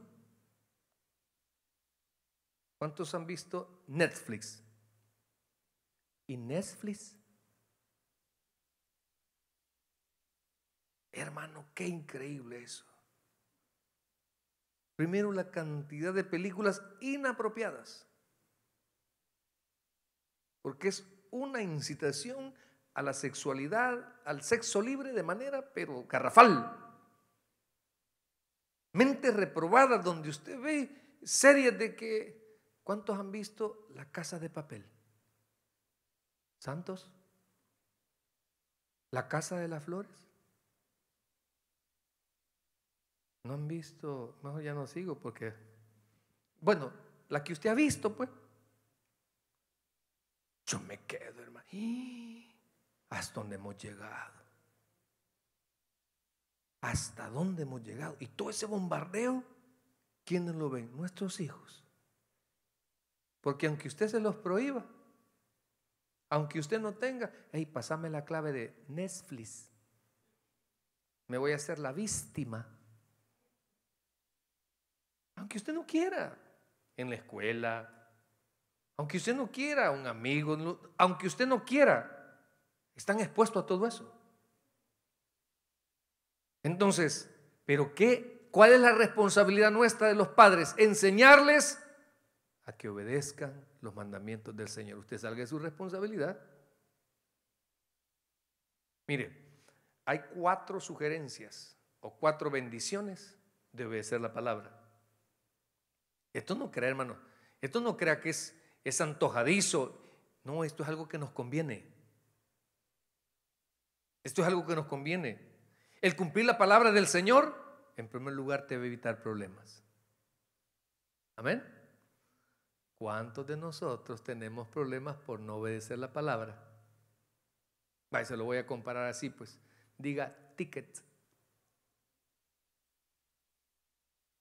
¿Cuántos han visto Netflix? ¿Y Netflix? Hermano, qué increíble eso. Primero, la cantidad de películas inapropiadas porque es una incitación a la sexualidad, al sexo libre de manera pero garrafal. Mentes reprobadas donde usted ve series de que, ¿cuántos han visto La Casa de Papel? ¿Santos? ¿La Casa de las Flores? ¿No han visto? Mejor ya no sigo porque... Bueno, la que usted ha visto, pues. Yo me quedo, hermano. ¿Hasta dónde hemos llegado? ¿Hasta dónde hemos llegado? Y todo ese bombardeo, ¿quiénes lo ven? Nuestros hijos. Porque aunque usted se los prohíba, aunque usted no tenga, hey, pasame la clave de Netflix. Me voy a hacer la víctima. Aunque usted no quiera, en la escuela, aunque usted no quiera, un amigo, aunque usted no quiera, están expuestos a todo eso. Entonces, ¿pero qué? ¿Cuál es la responsabilidad nuestra de los padres? Enseñarles a que obedezcan los mandamientos del Señor. Usted salga de su responsabilidad. Mire, hay cuatro sugerencias o cuatro bendiciones de obedecer la palabra. Esto no crea, hermano, esto no crea que es es antojadizo. No, esto es algo que nos conviene. Esto es algo que nos conviene. El cumplir la palabra del Señor, en primer lugar, te va a evitar problemas. Amén. ¿Cuántos de nosotros tenemos problemas por no obedecer la palabra? se lo voy a comparar así, pues. Diga ticket.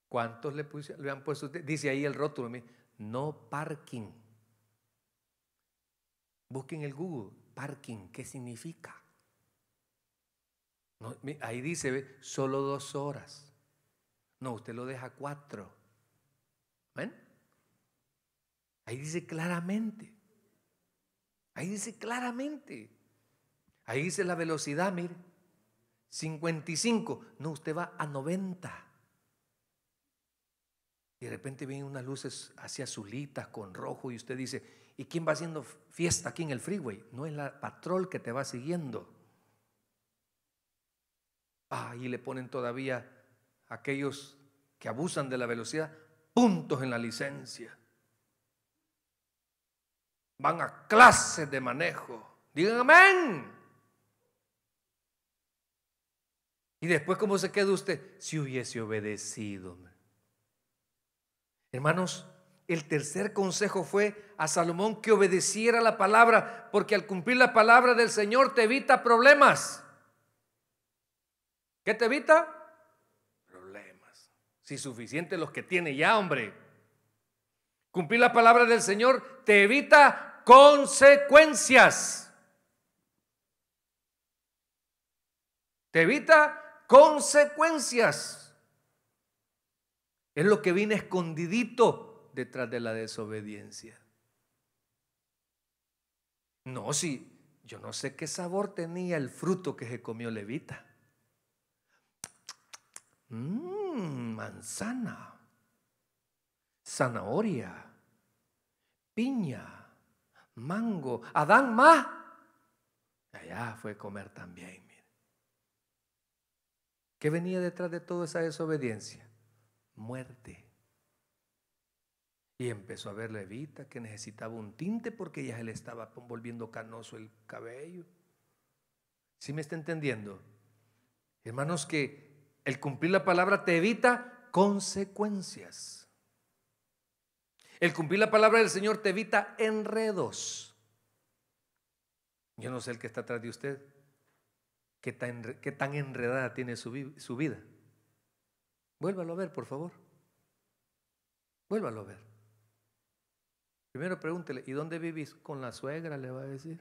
¿Cuántos le, le han puesto? Dice ahí el rótulo, no parking. Busquen el Google, parking, ¿qué significa? ahí dice, solo dos horas. No, usted lo deja cuatro. ¿Ven? Ahí dice claramente. Ahí dice claramente. Ahí dice la velocidad, mire. 55. No, usted va a 90. Y de repente vienen unas luces hacia azulitas con rojo y usted dice, ¿Y quién va haciendo fiesta aquí en el freeway? No es la patrol que te va siguiendo. Ah, y le ponen todavía aquellos que abusan de la velocidad puntos en la licencia. Van a clases de manejo. Digan amén. Y después, ¿cómo se queda usted? Si hubiese obedecido. Hermanos, el tercer consejo fue a Salomón que obedeciera la palabra, porque al cumplir la palabra del Señor te evita problemas. ¿Qué te evita? Problemas. Si suficiente los que tiene ya, hombre. Cumplir la palabra del Señor te evita consecuencias. Te evita consecuencias. Es lo que viene escondidito detrás de la desobediencia. No, si yo no sé qué sabor tenía el fruto que se comió Levita. Mmm, manzana, zanahoria, piña, mango. Adán más. Allá fue comer también. Mire. ¿Qué venía detrás de toda esa desobediencia? Muerte. Y empezó a ver Evita que necesitaba un tinte porque ya se le estaba volviendo canoso el cabello. ¿Sí me está entendiendo? Hermanos, que el cumplir la palabra te evita consecuencias. El cumplir la palabra del Señor te evita enredos. Yo no sé el que está atrás de usted, qué tan, tan enredada tiene su, su vida. Vuélvalo a ver, por favor. Vuélvalo a ver. Primero pregúntele, ¿y dónde vivís? Con la suegra, le va a decir.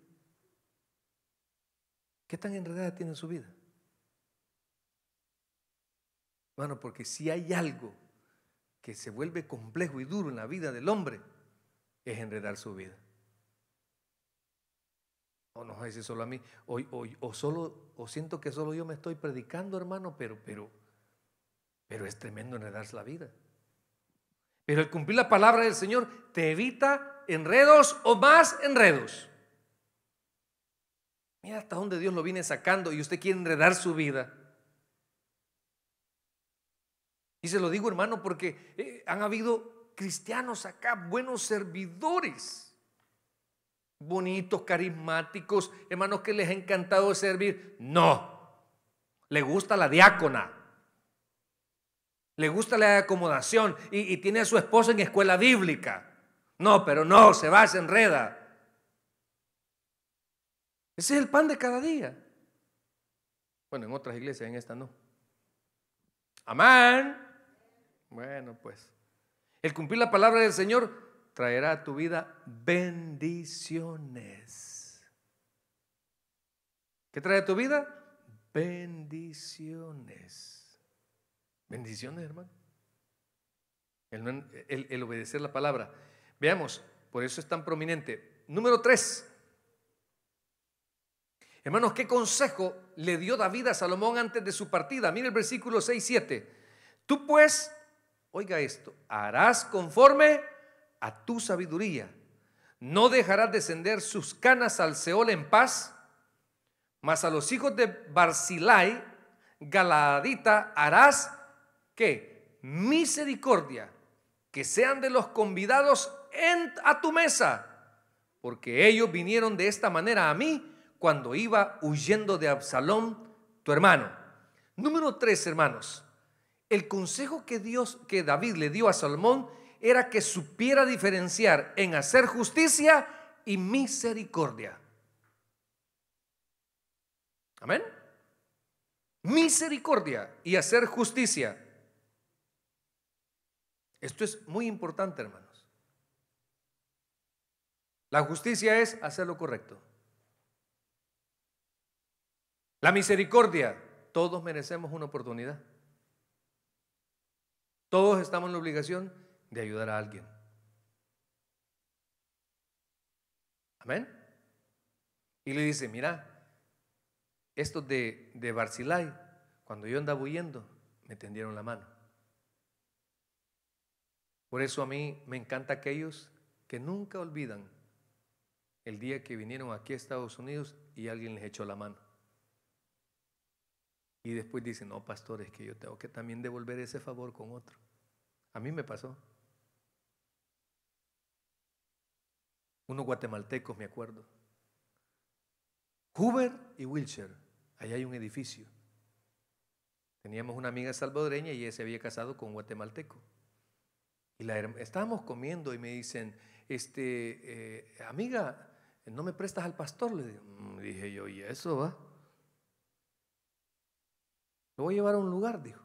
¿Qué tan enredada tiene su vida? Bueno, porque si hay algo que se vuelve complejo y duro en la vida del hombre, es enredar su vida. O no sé si solo a mí, o, o, solo, o siento que solo yo me estoy predicando, hermano, pero, pero, pero es tremendo enredarse la vida. Pero el cumplir la palabra del Señor te evita enredos o más enredos. Mira hasta dónde Dios lo viene sacando y usted quiere enredar su vida. Y se lo digo hermano porque eh, han habido cristianos acá, buenos servidores bonitos, carismáticos, hermanos que les ha encantado servir. No, le gusta la diácona le gusta la acomodación y, tiene a su esposa en escuela bíblica. No, pero no, se va, se enreda. Ese es el pan de cada día. Bueno, en otras iglesias, en esta no. Amén. Bueno, pues. El cumplir la palabra del Señor traerá a tu vida bendiciones. ¿Qué trae a tu vida? Bendiciones. Bendiciones, hermano. El, obedecer la palabra. Veamos, por eso es tan prominente. Número tres. Hermanos, ¿qué consejo le dio David a Salomón antes de su partida? Mira el versículo 6, 7. Tú pues, oiga esto, harás conforme a tu sabiduría. No dejarás descender sus canas al Seol en paz, mas a los hijos de Barzillai Galadita, harás que Misericordia, que sean de los convidados en, a tu mesa, porque ellos vinieron de esta manera a mí cuando iba huyendo de Absalón, tu hermano. Número tres, hermanos, el consejo que Dios, que David le dio a Salomón era que supiera diferenciar en hacer justicia y misericordia. Amén. Misericordia y hacer justicia. Esto es muy importante, hermanos. La justicia es hacer lo correcto. La misericordia, todos merecemos una oportunidad. Todos estamos en la obligación de ayudar a alguien. Amén. Y le dice, mira, estos de, de Barcilay, cuando yo andaba huyendo, me tendieron la mano. Por eso a mí me encanta aquellos que nunca olvidan el día que vinieron aquí a Estados Unidos y alguien les echó la mano. Y después dicen, no, pastores que yo tengo que también devolver ese favor con otro. A mí me pasó. Unos guatemaltecos, me acuerdo. Hoover y Wilshire. Allá hay un edificio. Teníamos una amiga salvadoreña y ella se había casado con un guatemalteco. Y estábamos comiendo y me dicen, este, eh, amiga, ¿no me prestas al pastor? Mm", le dije yo, ¿y eso va? Lo voy a llevar a un lugar, dijo.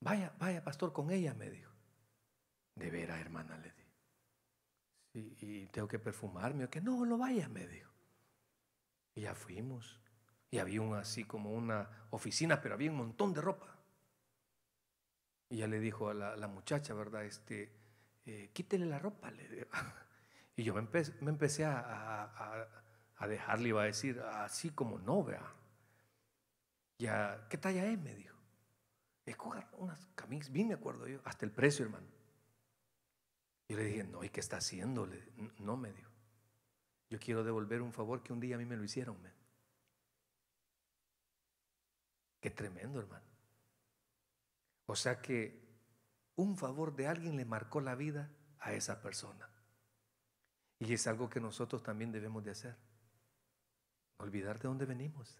Vaya, vaya, pastor, con ella, me dijo. De veras, hermana, le dije. y tengo que perfumarme, o que no, lo vaya, me dijo. Y ya fuimos. Y había un, así como una oficina, pero había un montón de ropa. Y ya le dijo a la, muchacha, ¿verdad? Este, eh, quítele la ropa, le Y yo me, empecé a, a, a, dejarle, iba a decir, así como no, vea. Ya, ¿qué talla es? Me dijo. Escoja unas camisas, bien me acuerdo yo, hasta el precio, hermano. Yo le dije, no, ¿y qué está haciendo? no, me dijo. Yo quiero devolver un favor que un día a mí me lo hicieron, Qué tremendo, hermano. O sea que un favor de alguien le marcó la vida a esa persona. Y es algo que nosotros también debemos de hacer. olvidar de dónde venimos.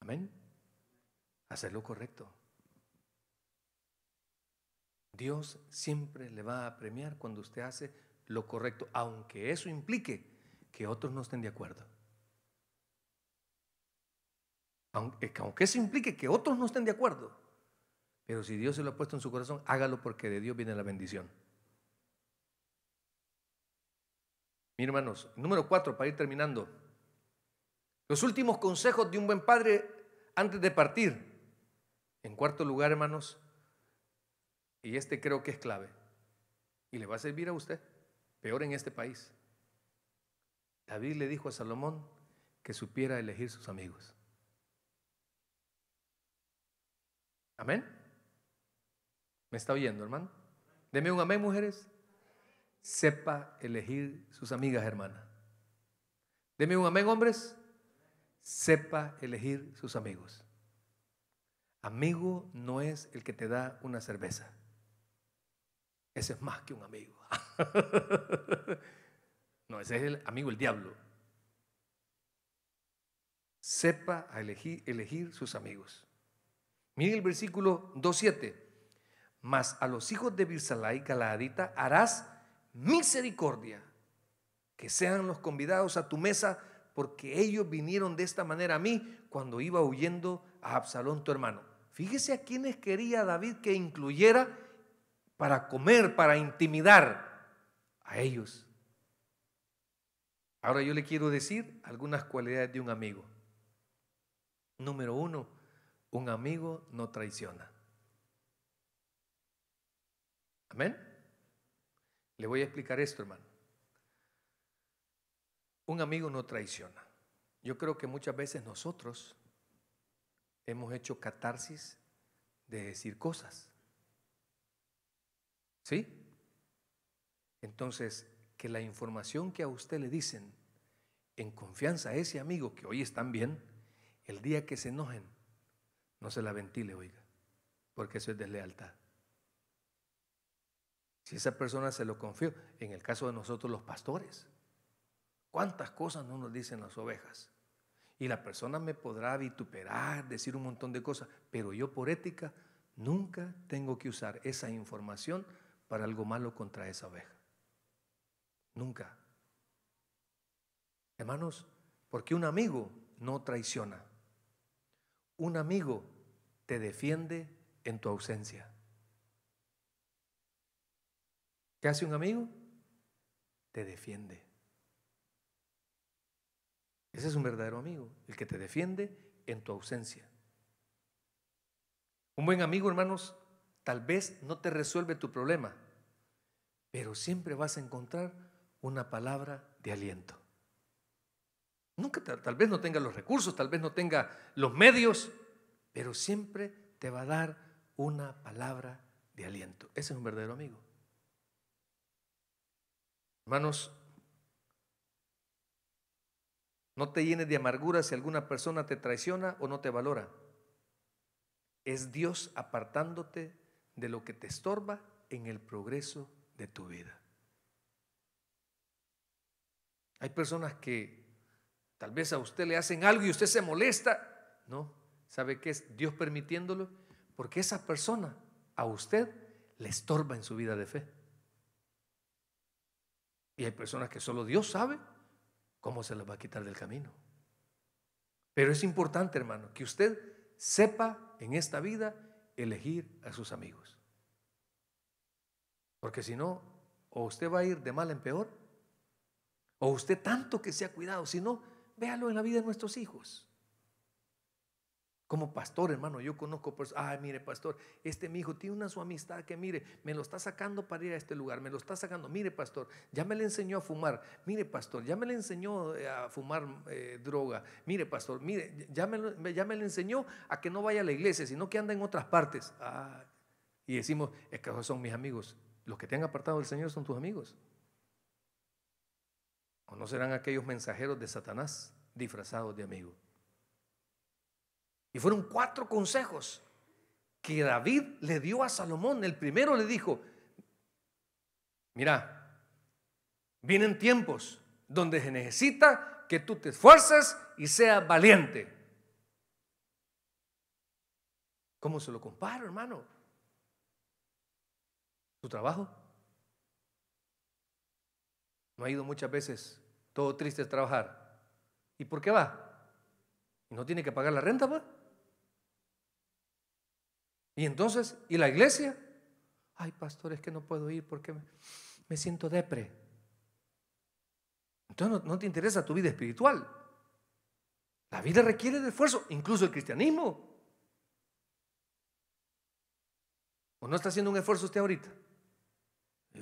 Amén. Hacer lo correcto. Dios siempre le va a premiar cuando usted hace lo correcto, aunque eso implique que otros no estén de acuerdo aunque, eso implique que otros no estén de acuerdo. Pero si Dios se lo ha puesto en su corazón, hágalo porque de Dios viene la bendición. Miren hermanos, número cuatro, para ir terminando. Los últimos consejos de un buen padre antes de partir. En cuarto lugar, hermanos, y este creo que es clave, y le va a servir a usted, peor en este país. David le dijo a Salomón que supiera elegir sus amigos. Amén. ¿Me está oyendo, hermano? Deme un amén, mujeres. Sepa elegir sus amigas, hermana. Deme un amén, hombres. Sepa elegir sus amigos. Amigo no es el que te da una cerveza. Ese es más que un amigo. no, ese es el amigo el diablo. Sepa elegir, elegir sus amigos. Miren el versículo 2.7. Mas a los hijos de Birsalai, Galaadita, harás misericordia, que sean los convidados a tu mesa, porque ellos vinieron de esta manera a mí cuando iba huyendo a Absalón, tu hermano. Fíjese a quienes quería David que incluyera para comer, para intimidar a ellos. Ahora yo le quiero decir algunas cualidades de un amigo. Número uno, un amigo no traiciona. Amén. Le voy a explicar esto, hermano. Un amigo no traiciona. Yo creo que muchas veces nosotros hemos hecho catarsis de decir cosas. ¿Sí? Entonces, que la información que a usted le dicen en confianza a ese amigo que hoy están bien, el día que se enojen, no se la ventile, oiga, porque eso es deslealtad. Si esa persona se lo confió, en el caso de nosotros los pastores, ¿cuántas cosas no nos dicen las ovejas? Y la persona me podrá vituperar, decir un montón de cosas, pero yo por ética nunca tengo que usar esa información para algo malo contra esa oveja. Nunca. Hermanos, porque un amigo no traiciona un amigo te defiende en tu ausencia. ¿Qué hace un amigo? Te defiende. Ese es un verdadero amigo, el que te defiende en tu ausencia. Un buen amigo, hermanos, tal vez no te resuelve tu problema, pero siempre vas a encontrar una palabra de aliento. Nunca, tal vez no tenga los recursos, tal vez no tenga los medios, pero siempre te va a dar una palabra de aliento. Ese es un verdadero amigo. Hermanos, no te llenes de amargura si alguna persona te traiciona o no te valora. Es Dios apartándote de lo que te estorba en el progreso de tu vida. Hay personas que Tal vez a usted le hacen algo y usted se molesta. No, ¿sabe qué es Dios permitiéndolo? Porque esa persona a usted le estorba en su vida de fe. Y hay personas que solo Dios sabe cómo se las va a quitar del camino. Pero es importante, hermano, que usted sepa en esta vida elegir a sus amigos. Porque si no, o usted va a ir de mal en peor, o usted tanto que sea cuidado, si no, Véalo en la vida de nuestros hijos. Como pastor, hermano, yo conozco pues ay, mire, pastor, este mi hijo tiene una su amistad que, mire, me lo está sacando para ir a este lugar, me lo está sacando, mire, pastor, ya me le enseñó a fumar, mire, pastor, ya me le enseñó eh, a fumar eh, droga, mire, pastor, mire, ya me, ya me le enseñó a que no vaya a la iglesia, sino que anda en otras partes. Ah, y decimos, es que esos son mis amigos. Los que te han apartado del Señor son tus amigos. ¿O no serán aquellos mensajeros de Satanás disfrazados de amigos? Y fueron cuatro consejos que David le dio a Salomón. El primero le dijo, mira, vienen tiempos donde se necesita que tú te esfuerces y seas valiente. ¿Cómo se lo comparo, hermano? ¿Tu trabajo? No ha ido muchas veces, todo triste es trabajar. ¿Y por qué va? ¿No tiene que pagar la renta, pues? Y entonces, ¿y la iglesia? Ay, pastor, es que no puedo ir porque me, siento depre. Entonces no, no te interesa tu vida espiritual. La vida requiere de esfuerzo, incluso el cristianismo. ¿O no está haciendo un esfuerzo usted ahorita?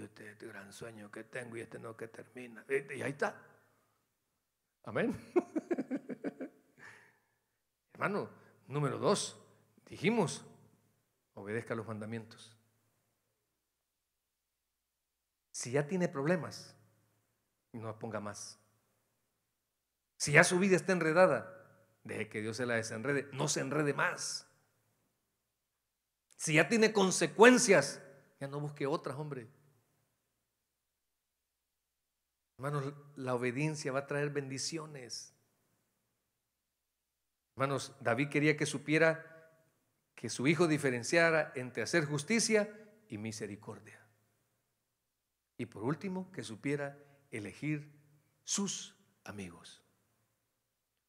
este, este gran sueño que tengo y este no que termina. Y ahí está. Amén. Hermano, número dos, dijimos, obedezca los mandamientos. Si ya tiene problemas, no ponga más. Si ya su vida está enredada, deje que Dios se la desenrede, no se enrede más. Si ya tiene consecuencias, ya no busque otras, hombre. Hermanos, la obediencia va a traer bendiciones. Hermanos, David quería que supiera que su hijo diferenciara entre hacer justicia y misericordia. Y por último, que supiera elegir sus amigos.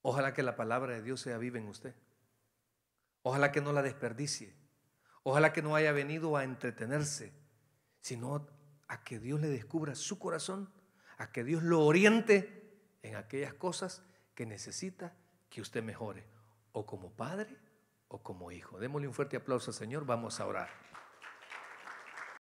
Ojalá que la palabra de Dios sea viva en usted. Ojalá que no la desperdicie. Ojalá que no haya venido a entretenerse, sino a que Dios le descubra su corazón a que Dios lo oriente en aquellas cosas que necesita que usted mejore, o como padre o como hijo. Démosle un fuerte aplauso al Señor, vamos a orar.